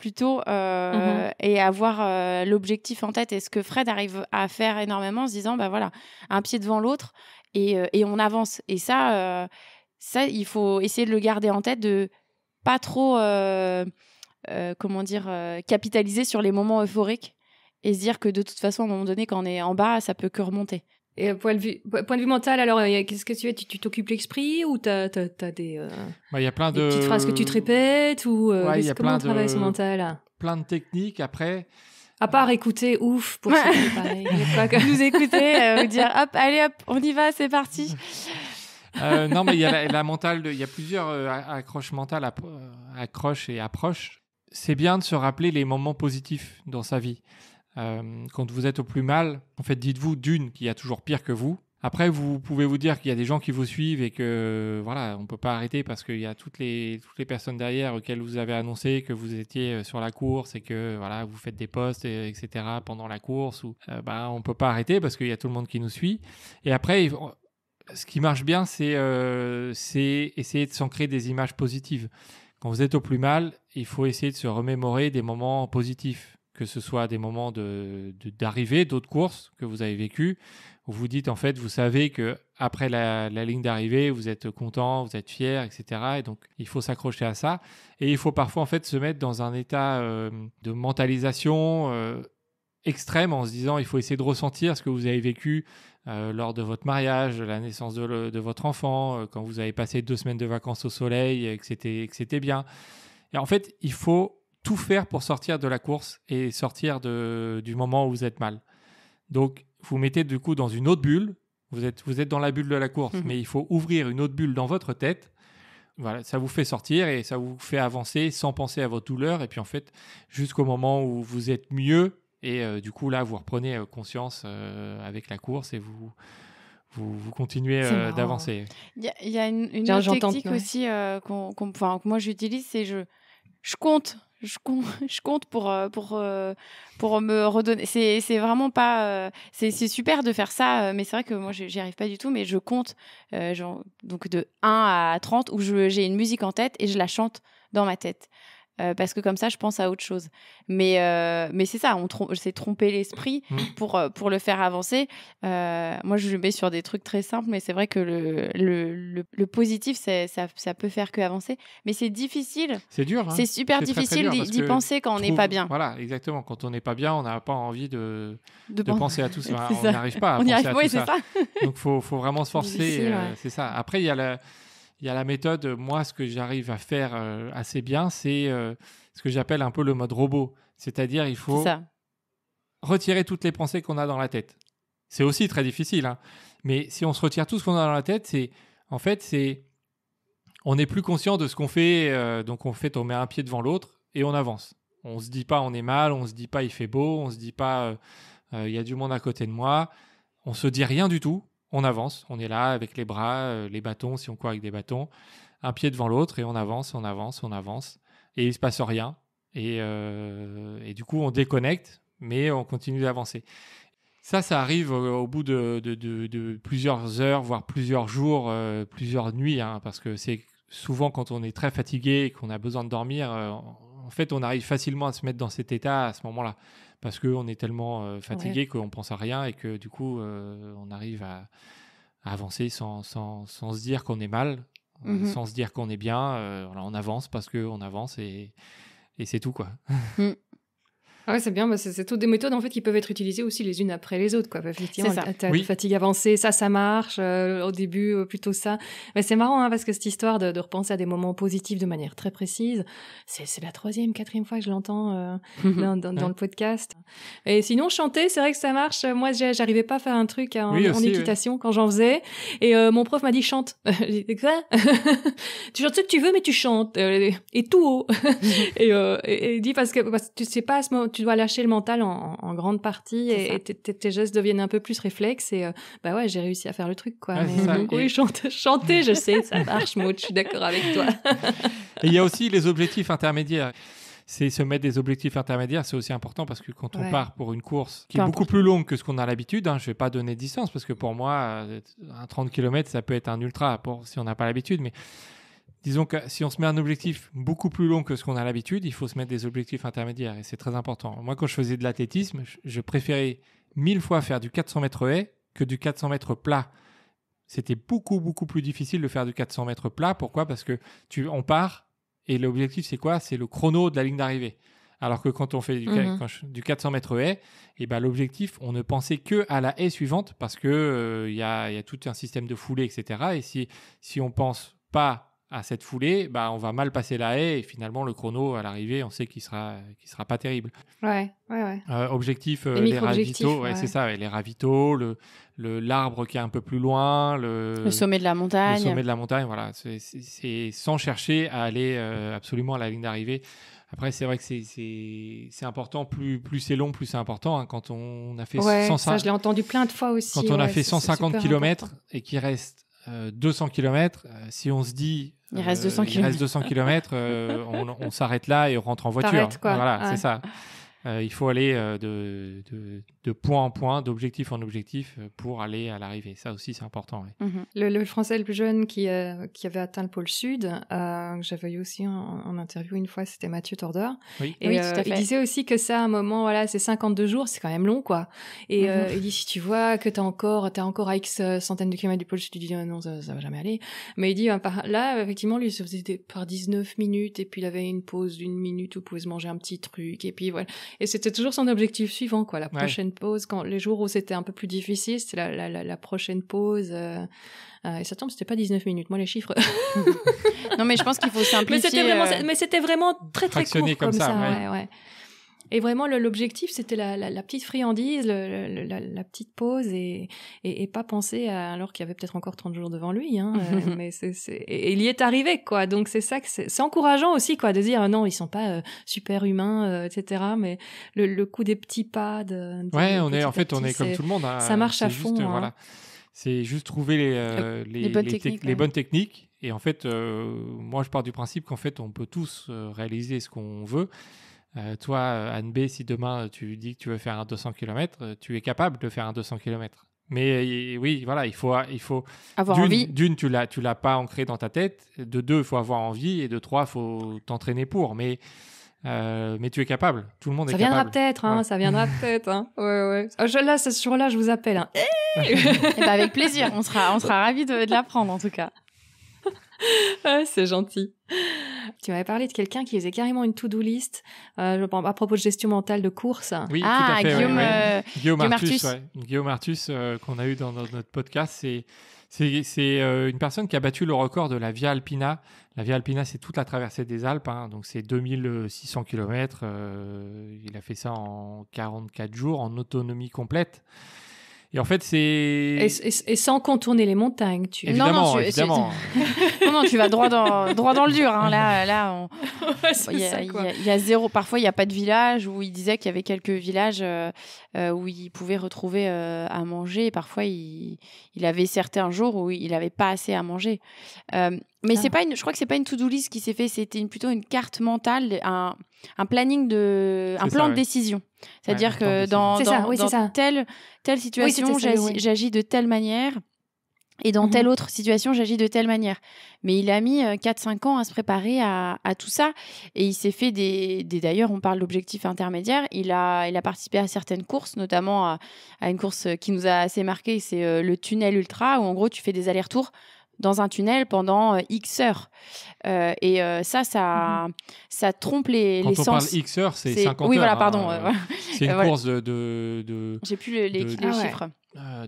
plutôt euh, mhm. et avoir euh, l'objectif en tête. Et ce que Fred arrive à faire énormément en se disant, bah voilà, un pied devant l'autre et, euh, on avance. Et ça, ça, il faut essayer de le garder en tête, de pas trop, comment dire, capitaliser sur les moments euphoriques et se dire que de toute façon, à un moment donné, quand on est en bas, ça peut que remonter. Et euh, point de vue, point de vue mental, alors euh, qu'est-ce que tu fais Tu t'occupes l'esprit ou tu as, des, euh, bah, plein de... petites phrases que tu te répètes ou comment plein on travaille de... mental Plein de techniques. Après, à part écouter ouf pour pas que... nous écouter, vous dire hop, allez hop, on y va, c'est parti. non, mais il y a la, mentale, il y a plusieurs accroches mentales, accroches et approches. C'est bien de se rappeler les moments positifs dans sa vie. Euh, quand vous êtes au plus mal, en fait, dites-vous d'une qu'il y a toujours pire que vous. Après, vous pouvez vous dire qu'il y a des gens qui vous suivent et que voilà, on peut pas arrêter parce qu'il y a toutes les, toutes les personnes derrière auxquelles vous avez annoncé que vous étiez euh, sur la course et que voilà, vous faites des posts, etc. pendant la course. Ou ne euh, bah, on peut pas arrêter parce qu'il y a tout le monde qui nous suit. Et après, ce qui marche bien, c'est c'est essayer de s'ancrer des images positives. Quand vous êtes au plus mal, il faut essayer de se remémorer des moments positifs que ce soit des moments d'arrivée, de, d'arrivée, d'autres courses que vous avez vécues, où vous dites en fait, vous savez que après la, ligne d'arrivée, vous êtes content, vous êtes fier, etc. Et donc, il faut s'accrocher à ça. Et il faut parfois en fait se mettre dans un état euh, de mentalisation euh, extrême en se disant, il faut essayer de ressentir ce que vous avez vécu euh, lors de votre mariage, la naissance de, votre enfant, quand vous avez passé deux semaines de vacances au soleil et que c'était bien. Et en fait, il faut tout faire pour sortir de la course et sortir de, du moment où vous êtes mal. Donc, vous mettez du coup dans une autre bulle. Vous êtes, vous êtes dans la bulle de la course, mhm. mais il faut ouvrir une autre bulle dans votre tête. Voilà, ça vous fait sortir et ça vous fait avancer sans penser à votre douleur. Et puis en fait, jusqu'au moment où vous êtes mieux, et euh, du coup là, vous reprenez euh, conscience euh, avec la course et vous, vous, continuez d'avancer. Il y, a une, une autre technique aussi qu'on, que moi j'utilise, c'est je, je compte. je compte, euh, euh, pour me redonner. C'est c'est vraiment pas euh, c'est c'est super de faire ça, mais c'est vrai que moi j'y arrive pas du tout. Mais je compte donc de 1 à 30 où j'ai une musique en tête et je la chante dans ma tête. Euh, parce que comme ça, je pense à autre chose. Mais, euh, mais c'est ça, on tromper s'est trompé l'esprit mmh. pour, euh, pour le faire avancer. moi, je le mets sur des trucs très simples, mais c'est vrai que le, le, le, positif, ça, ça peut faire que avancer. Mais c'est difficile. C'est dur. Hein. C'est super difficile d'y penser quand on n'est pas bien. Voilà, exactement. Quand on n'est pas bien, on n'a pas envie de, de, penser à tout ça. on n'arrive pas à arrive, pas. ça. Donc, il faut, faut, vraiment se forcer. C'est ça. Après, il y a la il y a la méthode, moi, ce que j'arrive à faire euh, assez bien, c'est euh, ce que j'appelle un peu le mode robot. C'est-à-dire, il faut retirer toutes les pensées qu'on a dans la tête. C'est aussi très difficile, hein. mais si on se retire tout ce qu'on a dans la tête, c'est en fait, c'est on n'est plus conscient de ce qu'on fait, euh, donc on fait, on met un pied devant l'autre et on avance. On se dit pas on est mal, on se dit pas il fait beau, on se dit pas il y a du monde à côté de moi, on se dit rien du tout on avance, on est là avec les bras, euh, les bâtons, si on court avec des bâtons, un pied devant l'autre, et on avance, on avance, on avance, et il ne se passe rien. Euh, et, du coup, on déconnecte, mais on continue d'avancer. Ça, ça arrive au, bout de, plusieurs heures, voire plusieurs jours, euh, plusieurs nuits, hein, parce que c'est souvent quand on est très fatigué et qu'on a besoin de dormir, en fait, on arrive facilement à se mettre dans cet état à ce moment-là parce qu'on est tellement euh, fatigué qu'on pense à rien et que du coup, euh, on arrive à, avancer sans, se dire qu'on est mal, euh, mmh sans se dire qu'on est bien. on avance parce qu'on avance et, c'est tout, quoi. Mmh. Ah ouais, c'est bien, bah, c'est toutes des méthodes en fait qui peuvent être utilisées aussi les unes après les autres. Quoi. Effectivement, tu as fatigue avancée, ça, ça marche, euh, au début euh, plutôt ça. Mais c'est marrant hein, parce que cette histoire de, repenser à des moments positifs de manière très précise, c'est la troisième, quatrième fois que je l'entends euh, dans, le podcast. Et sinon, chanter, c'est vrai que ça marche. Moi, j'arrivais pas à faire un truc hein, en, équitation quand j'en faisais. Et mon prof m'a dit chante. J'ai dit quoi Tu chantes ce que tu veux, mais tu chantes. et tout haut. et, il dit parce que tu sais pas à ce moment tu dois lâcher le mental en, grande partie et, tes gestes deviennent un peu plus réflexes. Et ben bah ouais, j'ai réussi à faire le truc, quoi. mais, oui, chanter, chanter, je sais, ça marche, moi je suis d'accord avec toi. et il y a aussi les objectifs intermédiaires c'est se mettre des objectifs intermédiaires, c'est aussi important parce que quand on part pour une course qui est beaucoup plus longue que ce qu'on a l'habitude, hein, je ne vais pas donner de distance parce que pour moi, euh, un 30 km, ça peut être un ultra pour, si on n'a pas l'habitude, mais disons que si on se met un objectif beaucoup plus long que ce qu'on a l'habitude, il faut se mettre des objectifs intermédiaires et c'est très important. Moi, quand je faisais de l'athlétisme, je préférais mille fois faire du 400 mètres haies que du 400 mètres plat. C'était beaucoup, beaucoup plus difficile de faire du 400 mètres plat. Pourquoi Parce que tu, on part et l'objectif, c'est quoi C'est le chrono de la ligne d'arrivée. Alors que quand on fait du, 400 mhm. mètres haies, et eh ben l'objectif, on ne pensait que à la haie suivante parce que euh, il y, a, y, a, tout un système de foulée, etc. Et si, si on pense pas à cette foulée, bah, on va mal passer la haie et finalement le chrono à l'arrivée, on sait qu'il sera, qu'il sera pas terrible. Ouais, ouais, ouais. Euh, objectif, euh, les, ravitaux, c'est ça, les ravitaux, le l'arbre qui est un peu plus loin, le, sommet de la montagne. Le sommet de la montagne, voilà. C'est sans chercher à aller euh, absolument à la ligne d'arrivée. Après, c'est vrai que c'est important. Plus, plus c'est long, plus c'est important. Hein, quand on a fait 150, ça, l'ai entendu plein de fois Quand on a fait 150 km et qu'il reste 200 euh, km, euh, si on se dit il reste 200 euh, km, on, s'arrête là et on rentre en voiture. Quoi. Voilà, c'est ça. Euh, il faut aller euh, de, de, point en point, d'objectif en objectif euh, pour aller à l'arrivée. Ça aussi, c'est important. Mhm. Le, Français le plus jeune qui, qui avait atteint le pôle Sud, que j'avais eu aussi en, interview une fois, c'était Mathieu Tordor Oui. Et, tout à fait. Il disait aussi que ça, à un moment, voilà, c'est 52 jours, c'est quand même long, quoi. Et mhm. il dit, si tu vois que tu encore, t'as encore à X centaines de kilomètres du pôle Sud, tu dis, non, ça, ça, va jamais aller. Mais il dit, là, effectivement, lui, se faisait par 19 minutes, et puis il avait une pause d'une minute où il pouvait se manger un petit truc, et puis voilà. Et c'était toujours son objectif suivant, quoi. La prochaine pause, quand les jours où c'était un peu plus difficile, c'était la, la, la, la, prochaine pause. Euh, euh, et ça tombe, c'était pas 19 minutes. Moi, les chiffres. non, mais je pense qu'il faut simplifier. Mais c'était vraiment, euh, mais c'était vraiment très très court comme, comme ça. ça ouais. Ouais, et vraiment, l'objectif, c'était la, petite friandise, la, petite pause et, pas penser à, alors qu'il y avait peut-être encore 30 jours devant lui. Hein, euh, mais et, il y est arrivé, quoi. Donc c'est ça que c'est, encourageant aussi, quoi, de dire ah non, ils sont pas euh, super humains, euh, etc. Mais le, coup des petits pas. ouais, on est en fait, on est comme tout le monde. Hein. ça marche à fond. Hein. voilà. C'est juste trouver les, les, bonnes, techniques, et en fait, moi, je pars du principe qu'en fait, on peut tous réaliser ce qu'on veut. Euh, toi, euh, Anne B, si demain euh, tu dis que tu veux faire un 200 km, tu es capable de faire un 200 km. Mais oui, voilà, il faut, il faut avoir d'une, envie. D'une, tu l'as, tu l'as pas ancré dans ta tête. De deux, il faut avoir envie. Et de trois, il faut t'entraîner pour. Mais mais tu es capable. Tout le monde est capable. Hein, ça viendra peut-être. Ça viendra peut-être. là, ce jour-là, je vous appelle. Hein. Eh ben, avec plaisir. On sera, on sera ravis de, de l'apprendre, en tout cas. Ah, c'est gentil. Tu m'avais parlé de quelqu'un qui faisait carrément une to-do list euh, à propos de gestion mentale de course. Oui, ah, euh, Guillaume, Artus. Guillaume Artus euh, qu'on a eu dans notre podcast, c'est une personne qui a battu le record de la Via Alpina. La Via Alpina, c'est toute la traversée des Alpes, hein. donc c'est 2600 km. il a fait ça en 44 jours en autonomie complète. Et en fait, c'est... Et, sans contourner les montagnes. Tu... non, non, tu, non, tu vas droit dans, droit dans le dur. Hein. Là, là on... il, y a, zéro... Parfois, il n'y a pas de village où il disait qu'il y avait quelques villages euh, euh, où il pouvait retrouver euh, à manger. Parfois, il, il avait certains jours où il n'avait pas assez à manger. mais ah. c'est pas une, je crois que c'est pas une to-do list qui s'est fait, c'était plutôt une carte mentale, un, un planning de, un plan de décision. C'est-à-dire que dans, Telle, situation, j'agis de telle manière. Et dans telle mhm. autre situation, j'agis de telle manière. Mais il a mis 4-5 euh, ans à se préparer à, tout ça. Et il s'est fait des. D'ailleurs, on parle d'objectifs intermédiaires. Il a, il a participé à certaines courses, notamment à, une course qui nous a assez marqué c'est euh, le tunnel ultra, où en gros, tu fais des allers-retours dans un tunnel pendant euh, X heures. Euh, et euh, ça, ça, mhm. ça trompe les, Quand on sens. Parle X heures, c'est 50 Oui, voilà, pardon. Hein. c'est une course de. de, de J'ai plus les, ah chiffres.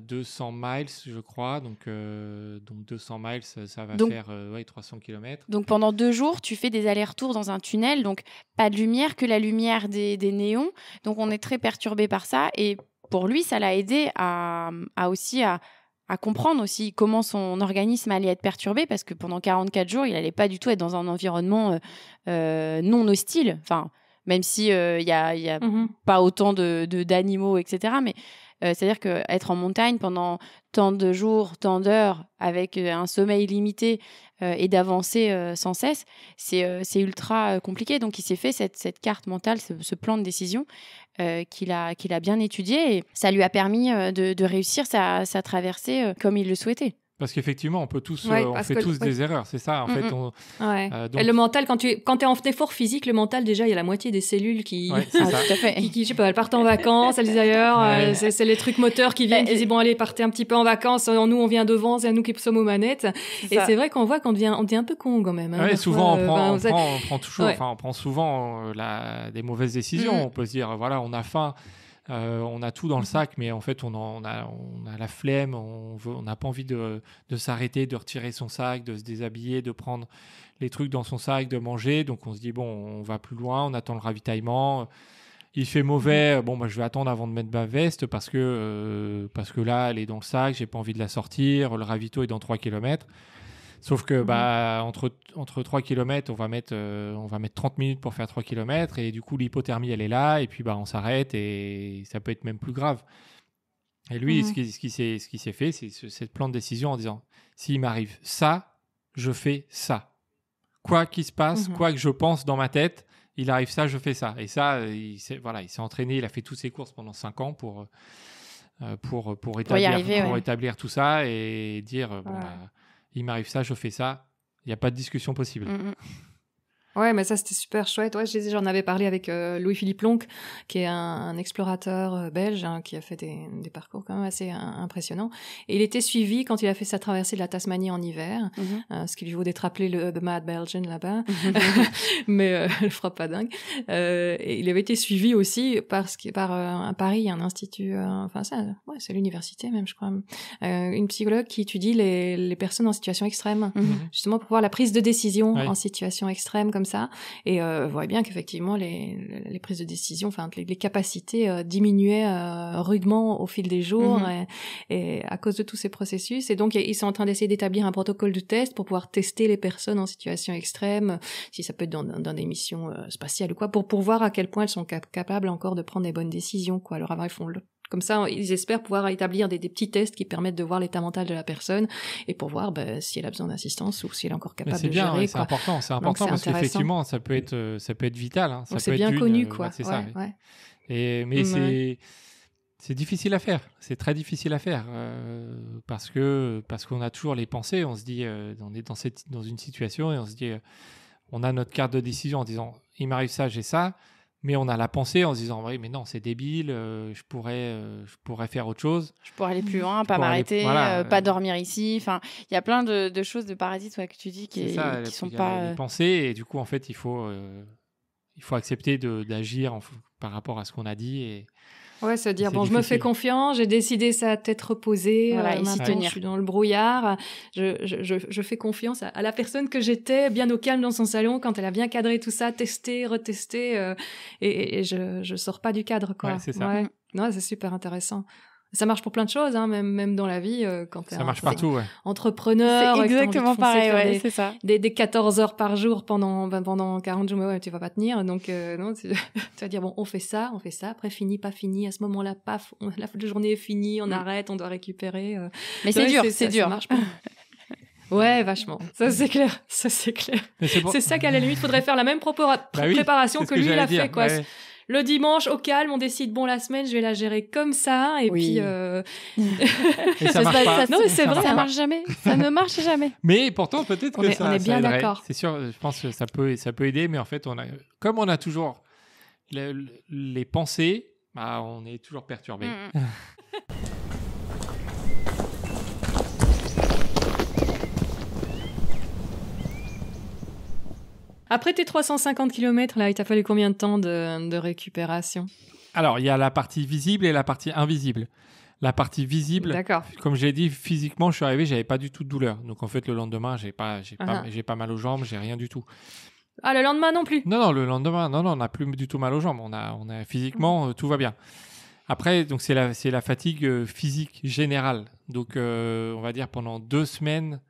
200 miles, je crois. Donc, donc 200 miles, ça va faire ouais, 300 km. Donc pendant deux jours, tu fais des allers-retours dans un tunnel. Donc pas de lumière, que la lumière des, néons. Donc on est très perturbé par ça. Et pour lui, ça l'a aidé à aussi à comprendre aussi comment son organisme allait être perturbé parce que pendant 44 jours, il n'allait pas du tout être dans un environnement euh, euh, non hostile. Enfin, même si euh, il n'y a, y a mm-hmm. pas autant de d'animaux, etc. Mais c'est-à-dire que être en montagne pendant tant de jours, tant d'heures, avec un sommeil limité et d'avancer sans cesse, c'est ultra compliqué. Donc, il s'est fait cette, cette, carte mentale, ce, ce plan de décision. Euh, qu'il a, qu'il a bien étudié et ça lui a permis euh, de, de réussir sa, sa traversée euh, comme il le souhaitait. Parce qu'effectivement, on peut tous, euh, on fait tous des erreurs, c'est ça. En fait, euh, Et le mental, quand tu es, quand es en effort physique, le mental déjà, il y a la moitié des cellules qui, ah, qui, je sais pas, elles partent en vacances, elles disent ailleurs, euh, c'est les trucs moteurs qui viennent, qui disent bon allez partez un petit peu en vacances, nous on vient devant, c'est nous qui sommes aux manettes. Et c'est vrai qu'on voit qu'on devient, on devient un peu con quand même. Hein, souvent on, prend, ben, on, prend, toujours, on prend souvent la, des mauvaises décisions. Mm. On peut se dire voilà, on a faim. Euh, on a tout dans le mhm. sac, mais en fait, on, a, la flemme, on n'a pas envie de, s'arrêter, de retirer son sac, de se déshabiller, de prendre les trucs dans son sac, de manger. Donc, on se dit, bon, on va plus loin, on attend le ravitaillement. Il fait mauvais, mhm. bon, bah, je vais attendre avant de mettre ma veste parce que, euh, parce que là, elle est dans le sac, j'ai pas envie de la sortir, le ravito est dans 3 km. Sauf que mhm. bah, entre, entre 3 km, on va, mettre, euh, on va mettre 30 minutes pour faire 3 km et du coup l'hypothermie elle est là et puis bah, on s'arrête et ça peut être même plus grave. Et lui, ce mhm. qui, ce qui s'est fait, c'est cette plan de décision en disant s'il m'arrive ça, je fais ça. Quoi qu'il se passe, mhm. quoi que je pense dans ma tête, il arrive ça, je fais ça. Et ça, il s'est entraîné, il a fait toutes ses courses pendant 5 ans euh, pour, pour, pour, établir, pour, établir tout ça et dire bon, bah, il m'arrive ça, je fais ça, il n'y a pas de discussion possible. Mm, mm. Ouais, mais ça c'était super chouette. Ouais, j'en avais parlé avec euh, Louis-Philippe Lonc, qui est un, explorateur euh, belge hein, qui a fait des, parcours quand même assez euh, impressionnants. Et il était suivi quand il a fait sa traversée de la Tasmanie en hiver, mhm. ce qui lui vaut d'être appelé le The Mad Belgian là-bas, mhm. mais le frappe pas dingue. et il avait été suivi aussi par ce qui par un Paris, un institut, enfin ça, ouais, c'est l'université même, je crois, une psychologue qui étudie les, les personnes en situation extrême, mhm. justement pour voir la prise de décision en situation extrême comme ça. Et euh, on bien qu'effectivement, les, les, prises de décision, enfin, les, capacités euh, diminuaient euh, rudement au fil des jours mhm. et, à cause de tous ces processus. Et donc, ils sont en train d'essayer d'établir un protocole de test pour pouvoir tester les personnes en situation extrême, si ça peut être dans, dans des missions euh, spatiales ou quoi, pour, pour voir à quel point elles sont capables encore de prendre des bonnes décisions, quoi. Alors avant, ils font le comme ça, ils espèrent pouvoir établir des, petits tests qui permettent de voir l'état mental de la personne et pour voir ben, si elle a besoin d'assistance ou si elle est encore capable de bien, gérer. c'est important, c'est important parce qu'effectivement, ça peut être, euh, ça peut être vital. Hein, c'est bien connu, euh, quoi. c'est ça. mais hum, c'est difficile à faire. C'est très difficile à faire euh, parce que parce qu'on a toujours les pensées. On se dit, on est dans cette dans une situation et on se dit, on a notre carte de décision en disant, il m'arrive ça, j'ai ça mais on a la pensée en se disant oui mais non c'est débile euh, je pourrais euh, je pourrais faire autre chose je pourrais aller plus loin pas m'arrêter euh, pas dormir ici enfin il y a plein de, choses de parasites que tu dis qui, ça, sont pas les pensées et du coup en fait il faut il faut accepter d'agir par rapport à ce qu'on a dit et Ouais, se dire, bon, je me fais confiance, j'ai décidé ça tête reposée, euh, voilà, je suis dans le brouillard, je, fais confiance à, la personne que j'étais, bien au calme dans son salon, quand elle a bien cadré tout ça, testé, retesté, euh, et, je, je sors pas du cadre, quoi. c'est ça. Mm. Non, c'est super intéressant. Ça marche pour plein de choses, hein, même, même dans la vie. Euh, quand ça marche partout, ouais. Entrepreneur. C'est exactement pareil, ouais, c'est ça. Des, 14 heures par jour pendant, ben, pendant 40 jours, mais ouais, tu vas pas tenir. Donc, euh, non, tu, vas dire, bon, on fait ça, on fait ça, après fini, pas fini. À ce moment-là, paf, la journée est finie, on mm. arrête, on doit récupérer. Euh. Mais c'est, dur, c'est, ça, dur. Ça marche pas. Ouais, vachement. Ça c'est clair. Ça c'est clair. C'est, ça qu'à la limite faudrait faire la même bah préparation que, lui il a fait quoi le dimanche au calme, on décide bon la semaine, je vais la gérer comme ça et puis euh, ça marche pas. c'est vrai, ça marche jamais, ça ne marche jamais. Mais pourtant peut-être que est, ça, on est bien d'accord. C'est sûr, je pense que ça peut ça peut aider mais en fait on a comme on a toujours les pensées, bah, on est toujours perturbé. Mm. Après tes 350 km, là, il t'a fallu combien de temps de, récupération Alors, il y a la partie visible et la partie invisible. La partie visible, comme j'ai dit, physiquement, je suis arrivé, j'avais pas du tout de douleur. Donc en fait, le lendemain, j'ai pas, j'ai pas, uh-huh. mal aux jambes, j'ai rien du tout. Ah, le lendemain non plus Non, non, le lendemain, non, non, on n'a plus du tout mal aux jambes. On a, on a physiquement, euh, tout va bien. Après, donc c'est la, c'est la fatigue euh, physique générale. Donc euh, on va dire pendant deux semaines,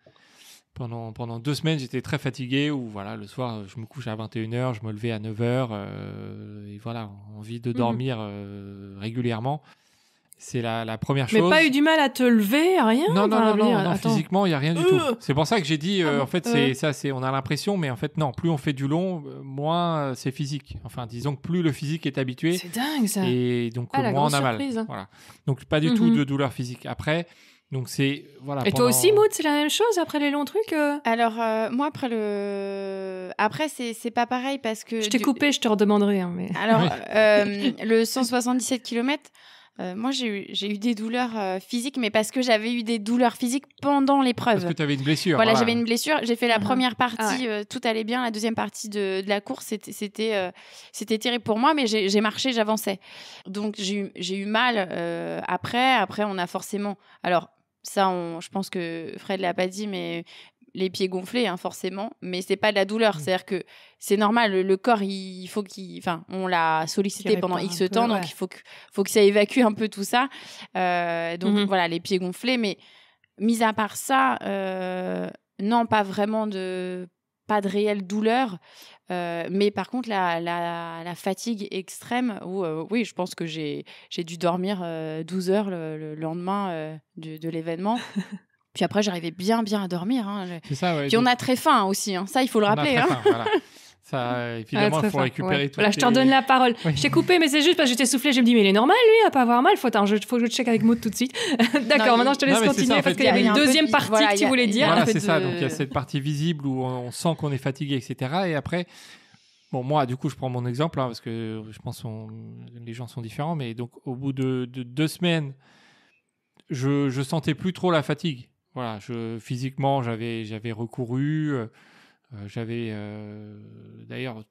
pendant, pendant deux semaines, j'étais très fatigué. Ou voilà, le soir, je me couche à 21h, je me levais à 9h. Euh, et voilà, envie de mhm. dormir euh, régulièrement. C'est la, la, première chose. Mais pas eu du mal à te lever, rien Non, non, non, non, non physiquement, il n'y a rien du tout. Euh. C'est pour ça que j'ai dit, ah en fait, c'est ça, on a l'impression, mais en fait, non, plus on fait du long, moins c'est physique. Enfin, disons que plus le physique est habitué. C'est dingue, ça. Et donc, ah, moins on a mal. Hein. Voilà. Donc, pas du mm, tout mm. de douleur physique. Après, c'est voilà. Et toi aussi, Maud, c'est la même chose après les longs trucs. Euh alors euh, moi après le après c'est c'est pas pareil parce que je t'ai coupé, je te redemanderai. Hein, mais... Alors euh, le 177 km. moi, j'ai eu, eu des douleurs physiques, mais parce que j'avais eu des douleurs physiques pendant l'épreuve. Parce que tu avais une blessure. Voilà, j'avais une blessure. J'ai fait la ah. première ah partie, tout allait bien. La deuxième partie de, la course, c'était, c'était, terrible pour moi, mais j'ai, marché, j'avançais. Donc, j'ai eu, j'ai eu mal après. Après, on a forcément. Alors, ça, je pense que Fred l'a pas dit, mais les pieds gonflés, hein, forcément, mais c'est pas de la douleur. Mm. C'est-à-dire que c'est normal, le, corps, il, faut qu'il. Enfin, on l'a sollicité pendant X temps, donc il faut que, faut que ça évacue un peu tout ça. Euh, donc mm-hmm. voilà, les pieds gonflés, mais mis à part ça, euh, non, pas vraiment de pas de réelle douleur, mais par contre la, fatigue extrême, oui, je pense que j'ai dû dormir 12 heures le, lendemain de, l'événement. Puis après, j'arrivais bien, bien à dormir. Hein. Ça, Puis on a très faim aussi, hein, ça il faut le rappeler. Hein. A ça, évidemment, il faut récupérer tout. Voilà, je te donne la parole. J'ai Je t'ai coupé, mais c'est juste parce que j'étais soufflé. Je me dis, mais il est normal, lui, à pas avoir mal. Faut, faut que je check avec Maud tout de suite. D'accord, maintenant, je te laisse continuer parce qu'il y avait une deuxième partie que tu voulais dire. Voilà, c'est ça. Donc, il y a cette partie visible où on sent qu'on est fatigué, etc. Et après, bon, moi, du coup, je prends mon exemple hein, parce que je pense que les gens sont différents. Mais donc, au bout de, deux semaines, je, je sentais plus trop la fatigue. Voilà, je, physiquement, j'avais recouru. Euh, euh, j'avais euh, d'ailleurs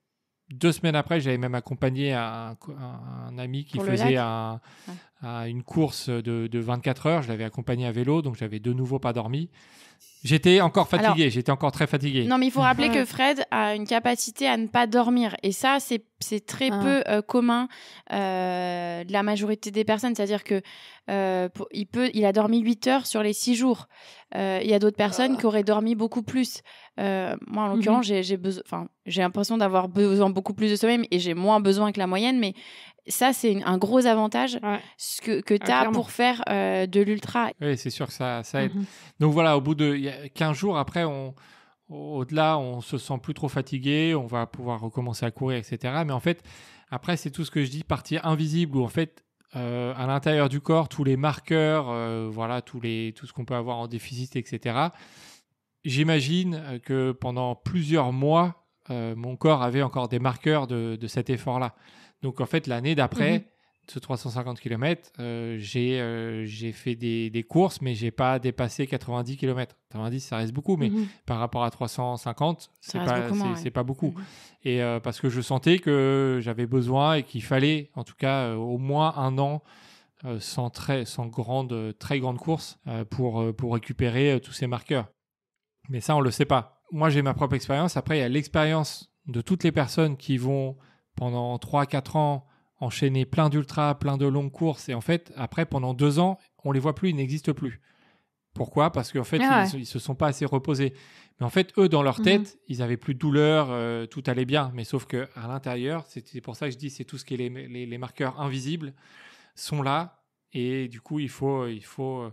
deux semaines après, j'avais même accompagné un, un, ami qui faisait un, à une course de, 24 heures. Je l'avais accompagné à vélo, donc j'avais de nouveau pas dormi. J'étais encore fatigué, j'étais encore très fatigué. Non, mais il faut rappeler que Fred a une capacité à ne pas dormir. Et ça, c'est, très ah. peu euh, commun euh, de la majorité des personnes. C'est-à-dire que euh, il, a dormi 8 heures sur les 6 jours. Il y a d'autres personnes qui auraient dormi beaucoup plus. moi, en mhm. l'occurrence, j'ai, j'ai l'impression d'avoir besoin beaucoup plus de sommeil et j'ai moins besoin que la moyenne. Mais ça, c'est un gros avantage que, ah, tu as pour faire euh, de l'ultra. Oui, c'est sûr que ça, ça aide. Mhm. Donc voilà, au bout de 15 jours, après, au-delà, on se sent plus trop fatigué, on va pouvoir recommencer à courir, etc. Mais en fait, après, c'est tout ce que je dis, partie invisible, où en fait, euh, à l'intérieur du corps, tous les marqueurs, euh, voilà, tous les, tout ce qu'on peut avoir en déficit, etc. J'imagine que pendant plusieurs mois, mon corps avait encore des marqueurs de cet effort-là. Donc en fait, l'année d'après, mhm. ce 350 km, euh, j'ai euh, j'ai fait des, des, courses, mais j'ai pas dépassé 90 km. 90, ça reste beaucoup, mais mhm. par rapport à 350, c'est pas, c'est pas beaucoup. Mhm. Et euh, parce que je sentais que j'avais besoin et qu'il fallait, en tout cas, au moins un an. sans, très, sans grande, très grande course pour, pour récupérer tous ces marqueurs. Mais ça, on ne le sait pas. Moi, j'ai ma propre expérience. Après, il y a l'expérience de toutes les personnes qui vont pendant 3-4 ans enchaîner plein d'ultras, plein de longues courses, et en fait, après, pendant deux ans, on les voit plus, ils n'existent plus. Pourquoi Parce qu'en fait, ah ils, ne se sont pas assez reposés. Mais en fait, eux, dans leur mhm. tête, ils avaient plus de douleur, euh, tout allait bien. Mais sauf que à l'intérieur, c'est pour ça que je dis, c'est tout ce qui est les, marqueurs invisibles sont là, et du coup, il faut, il faut,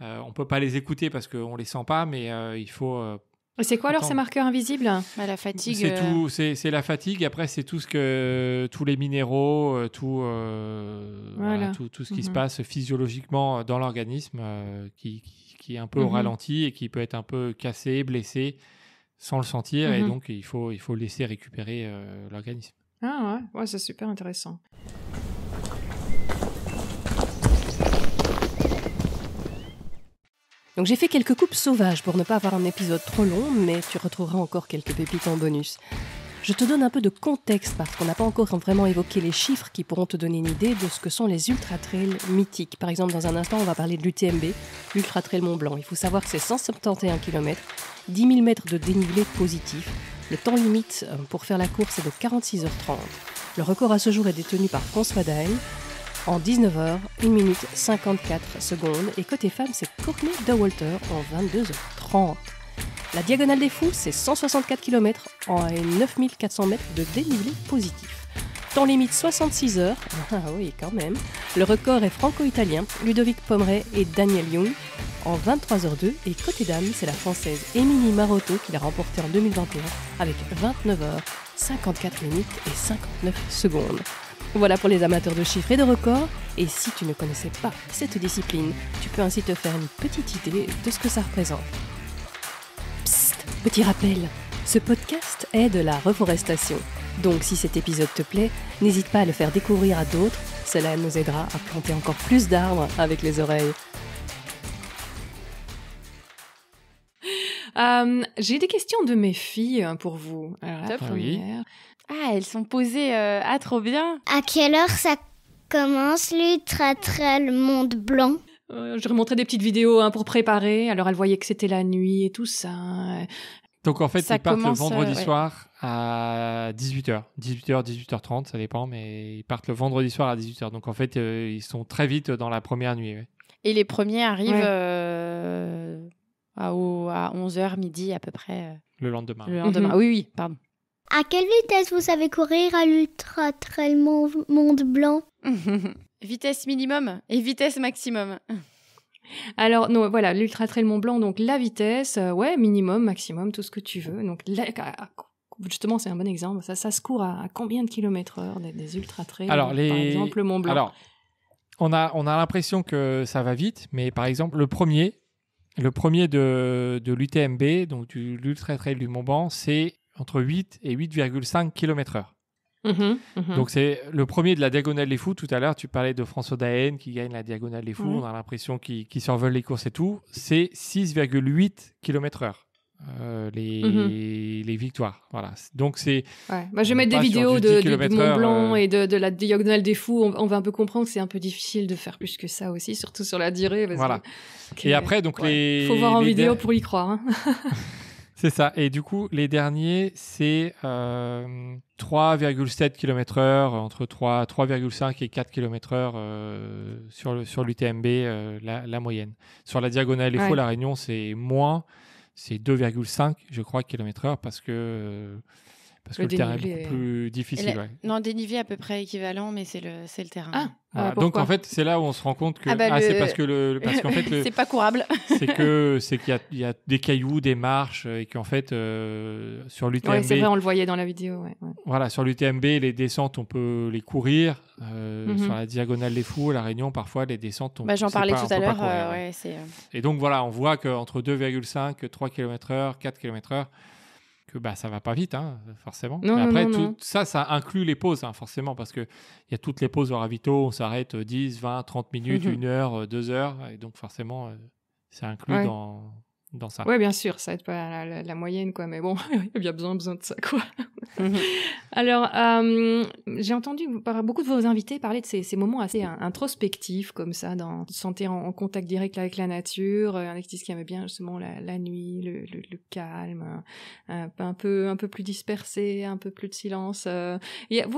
euh, on peut pas les écouter parce qu'on les sent pas, mais euh, il faut c'est quoi alors ces marqueurs invisibles bah, La fatigue. C'est euh. tout, c'est la fatigue. Après, c'est tout ce que tous les minéraux, euh, euh, tout, tout, ce qui se mhm. passe physiologiquement dans l'organisme, qui, qui, est un peu au mhm. ralenti et qui peut être un peu cassé, blessé, sans le sentir. Et mhm. donc, il faut, il faut laisser récupérer l'organisme. Ah ouais, ouais c'est super intéressant. Donc j'ai fait quelques coupes sauvages pour ne pas avoir un épisode trop long, mais tu retrouveras encore quelques pépites en bonus. Je te donne un peu de contexte parce qu'on n'a pas encore vraiment évoqué les chiffres qui pourront te donner une idée de ce que sont les ultra trails mythiques. Par exemple, dans un instant, on va parler de l'UTMB, l'ultra trail Mont Blanc. Il faut savoir que c'est 171 km, 10 000 mètres de dénivelé positif. Le temps limite euh, pour faire la course est de 46h30. Le record à ce jour est détenu par François Daen, en 19h, 1 minute 54 secondes. Et côté femme, c'est Courtney de en 22h30. La Diagonale des Fous, c'est 164 km en 9400 mètres de dénivelé positif. Temps limite 66 heures, ah oui quand même. Le record est franco-italien, Ludovic Pomeray et Daniel Young en 23h02 et côté dame c'est la française Émilie Marotto qui l'a remporté en 2021 avec 29h54 minutes et 59 secondes. Voilà pour les amateurs de chiffres et de records. Et si tu ne connaissais pas cette discipline, tu peux ainsi te faire une petite idée de ce que ça représente. Psst, petit rappel, ce podcast est de la reforestation. Donc si cet épisode te plaît, n'hésite pas à le faire découvrir à d'autres. Cela nous aidera à planter encore plus d'arbres avec les oreilles. Euh, j'ai des questions de mes filles hein, pour vous. Alors, la ah, elles sont posées. à euh, ah, trop bien. À quelle heure ça commence l'ultra le Monde Blanc euh, Je remontrais des petites vidéos hein, pour préparer. Alors, elle voyait que c'était la nuit et tout ça. Donc, en fait, ils partent le euh, vendredi soir à 18h. 18h, 18h30, ça dépend, mais ils partent le vendredi soir à 18h. Donc, en fait, euh, ils sont très vite dans la première nuit. Et les premiers arrivent à, 11h, midi à peu près. Le lendemain. Le lendemain, mhm. oui, oui, pardon. À quelle vitesse vous savez courir à l'Ultra Trail mont Blanc Vitesse minimum et vitesse maximum. Alors non, voilà, l'Ultra Trail Mont Blanc, donc la vitesse, euh, ouais, minimum, maximum, tout ce que tu veux. Donc justement, c'est un bon exemple. Ça, ça se court à, combien de kilomètres heure des, Ultra Trails par exemple Mont Blanc. Alors on a on a l'impression que ça va vite, mais par exemple le premier, le premier de, l'UTMB, donc l'Ultra Trail du Mont Blanc, c'est entre 8 et 8,5 km/h. Mhm. Donc c'est le premier de la Diagonale des Fous. Tout à l'heure, tu parlais de François Daen qui gagne la Diagonale des Fous. On a l'impression qu'il qu survole les courses et tout. C'est 6,8 km h les, mhm. les, victoires. Voilà. Donc c'est. Ouais. je vais mettre des vidéos de, Mont Blanc euh. et de, la diagonale des fous. On, va un peu comprendre que c'est un peu difficile de faire plus que ça aussi, surtout sur la durée. Parce voilà. Et après, donc les. Faut voir en vidéo pour y croire. Hein. C'est ça. Et du coup, les derniers, c'est 3,7 euh, km/h, entre 3,5 et 4 km/h euh, sur l'UTMB, euh, la, moyenne. Sur la diagonale ouais. faux, La Réunion, c'est moins, c'est 2,5, je crois, km/h, parce que parce que le terrain est beaucoup plus difficile. Ouais. Non, dénivelé à peu près équivalent, mais c'est le, le terrain. Ah, ah donc en fait, c'est là où on se rend compte que ah, bah, ah c'est parce que le, parce qu'en fait c'est pas courable. c'est que c'est qu'il y, y a, des cailloux, des marches euh, et qu'en fait euh, sur l'UTMB. Ouais, c'est vrai, on le voyait dans la vidéo. voilà, sur l'UTMB, les descentes, on peut les courir euh, mhm. sur la diagonale des Fous, à la Réunion, parfois les descentes. On, bah, j'en parlais tout à l'heure. et donc voilà, on voit qu'entre 2,5, 3 km/h, 4 km/h ça bah, ça va pas vite, hein, forcément. après, tout ça, ça inclut les pauses, hein, forcément, parce qu'il y a toutes les pauses au ravito, on s'arrête 10, 20, 30 minutes, 1 mhm. heure, 2 euh, heures, et donc forcément, euh, ça c'est inclus dans, oui, bien sûr, ça aide pas la, moyenne, quoi. Mais bon, il y a bien besoin, besoin de ça, quoi. Alors, euh, j'ai entendu beaucoup de vos invités parler de ces, moments assez introspectifs, comme ça, dans se sentir en, contact direct avec la nature. Euh, un actrice qui aimait bien justement la, nuit, le, calme, euh, un, peu plus dispersé, un peu plus de silence. vous,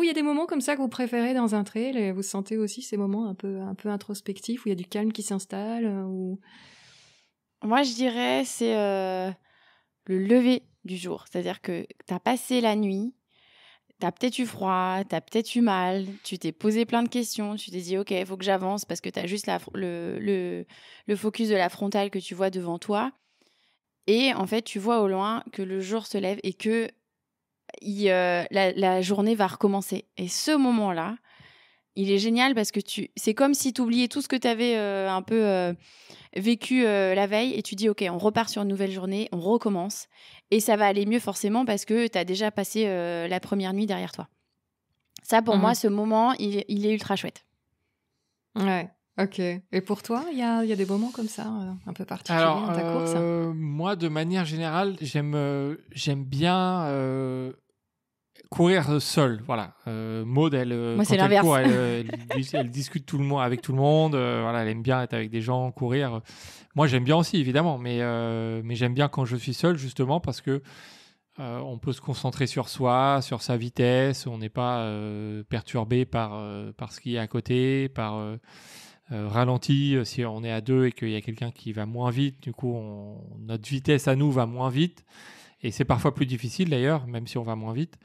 il y a des moments comme ça que vous préférez dans un trail et vous sentez aussi ces moments un peu introspectifs où il y a du calme qui s'installe ou. Moi, je dirais, c'est le lever du jour. C'est-à-dire que tu as passé la nuit, tu as peut-être eu froid, tu as peut-être eu mal, tu t'es posé plein de questions, tu t'es dit, OK, il faut que j'avance parce que tu as juste le, le, le focus de la frontale que tu vois devant toi. Et en fait, tu vois au loin que le jour se lève et que la, journée va recommencer. Et ce moment-là, il est génial parce que tu, c'est comme si tu oubliais tout ce que tu avais euh, un peu euh, vécu euh, la veille et tu dis, OK, on repart sur une nouvelle journée, on recommence. Et ça va aller mieux forcément parce que tu as déjà passé la première nuit derrière toi. Ça, pour moi, mmh ce moment, il, est ultra chouette. Ouais. Ok. Et pour toi, il y a, des moments comme ça, un peu particuliers dans ta course Moi, de manière générale, j'aime j'aime bien courir seul. Voilà. Euh, Maud, elle, euh, quand elle court, elle, discute tout le monde, avec tout le monde. Euh, voilà, elle aime bien être avec des gens, courir. Moi, j'aime bien aussi, évidemment, mais, euh, mais j'aime bien quand je suis seul, justement, parce que on peut se concentrer sur soi, sur sa vitesse. On n'est pas perturbé par, par ce qui est à côté, par ralenti. Si on est à deux et qu'il y a quelqu'un qui va moins vite, du coup, on, notre vitesse à nous va moins vite. Et c'est parfois plus difficile d'ailleurs, même si on va moins vite.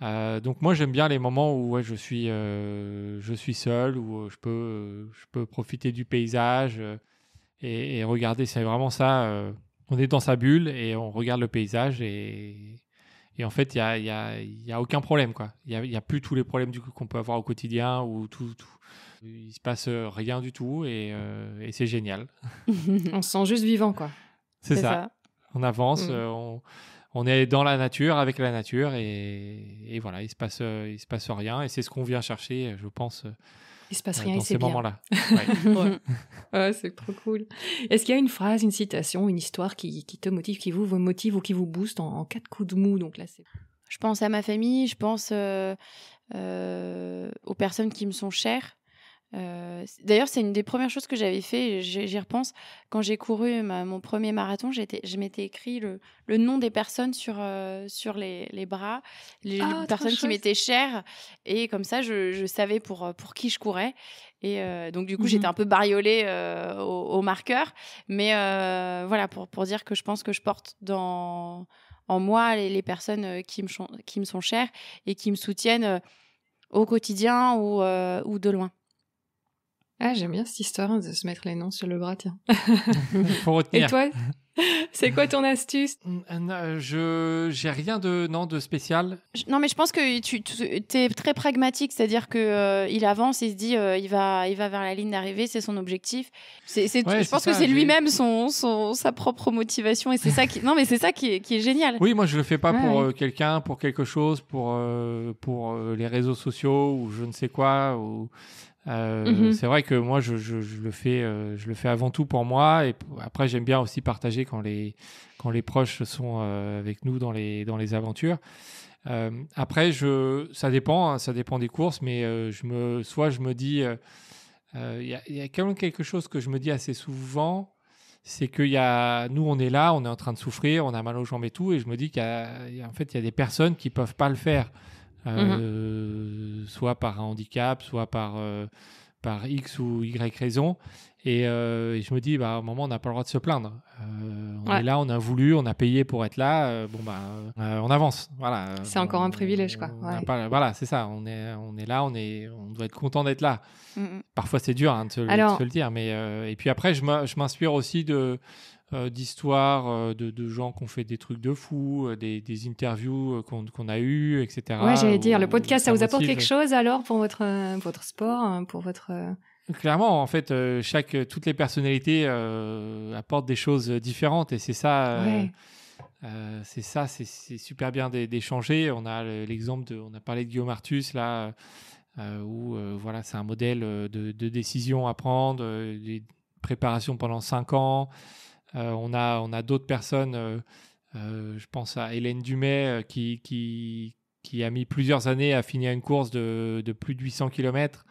Euh, donc moi j'aime bien les moments où je suis euh, je suis seul où euh, je peux je peux profiter du paysage et, regarder c'est vraiment ça on est dans sa bulle et on regarde le paysage et, et en fait il y a, y, a, y a, aucun problème quoi il y a, plus tous les problèmes du qu'on peut avoir au quotidien ou tout, tout il se passe rien du tout et, c'est génial on se sent juste vivant quoi c'est ça. on avance mm. on on est dans la nature, avec la nature, et, voilà, il se passe, euh, il se passe rien, et c'est ce qu'on vient chercher, euh, je pense. Euh, il se passe rien, dans et ces moments-là. c'est trop cool. Est-ce qu'il y a une phrase, une citation, une histoire qui, te motive, qui vous, motive ou qui vous booste en, quatre coups de mou Donc là, c'est. Je pense à ma famille, je pense aux personnes qui me sont chères. Euh, d'ailleurs, c'est une des premières choses que j'avais fait, j'y repense. Quand j'ai couru mon premier marathon, je m'étais écrit le, nom des personnes sur, euh, sur les, bras, les, ah, personnes qui m'étaient chères. Et comme ça, je, savais pour, euh, pour qui je courais. Et donc, du coup, mmh j'étais un peu bariolée au, marqueur. Mais voilà, pour, dire que je pense que je porte dans, en moi les, personnes qui me, qui me sont chères et qui me soutiennent au quotidien ou de loin. Ah, j'aime bien cette histoire de se mettre les noms sur le bras, tiens. Pour retenir. Et toi, c'est quoi ton astuce euh, euh, Je j'ai rien de non de spécial. Non mais je pense que tu, tu es très pragmatique, c'est-à-dire que euh, il avance, il se dit il va il va vers la ligne d'arrivée, c'est son objectif. C'est, c'est, je pense que c'est lui-même son, son, sa propre motivation et c'est ça qui non mais c'est ça qui est, qui est, génial. Oui, moi je le fais pas pour quelqu'un, pour quelque chose, pour pour les réseaux sociaux ou je ne sais quoi ou euh, mhm. C'est vrai que moi, je, je, le fais, euh, je le fais avant tout pour moi. Et après, j'aime bien aussi partager quand les, quand les proches sont euh, avec nous dans les, dans les aventures. après, je, ça dépend, hein, ça dépend des courses, mais je me, soit je me dis, il y, a quand même quelque chose que je me dis assez souvent, c'est que y a, nous, on est là, on est en train de souffrir, on a mal aux jambes et tout, et je me dis en fait, il y a des personnes qui peuvent pas le faire. Mhm. Euh, soit par un handicap, soit par, euh, par X ou Y raison. Euh, et, je me dis, bah, à un moment, on n'a pas le droit de se plaindre. on est là, on a voulu, on a payé pour être là. bon, bah, on avance. Voilà. C'est encore un privilège, quoi. voilà, c'est ça. On est, on est là, on, est, on doit être content d'être là. Mm, mm. Parfois, c'est dur hein, de, se, le dire. Mais, et puis après, je m'inspire aussi de d'histoire euh, d'histoires euh, de, de, gens qui ont fait des trucs de fous, euh, des, des, interviews qu'on a eues, etc. Ouais, j'allais dire, le podcast, ça vous apporte quelque chose alors pour votre, votre sport, hein, pour votre... Clairement, en fait, chaque, toutes les personnalités apportent des choses différentes et c'est ça. c'est ça, c'est super bien d'échanger. On a l'exemple de, on a parlé de Guillaume Artus là, où voilà, c'est un modèle de, de, décision à prendre, des préparations pendant 5 ans, euh, on a, d'autres personnes, euh, euh, je pense à Hélène Dumay, qui, a mis plusieurs années à finir une course de, plus de 800 km.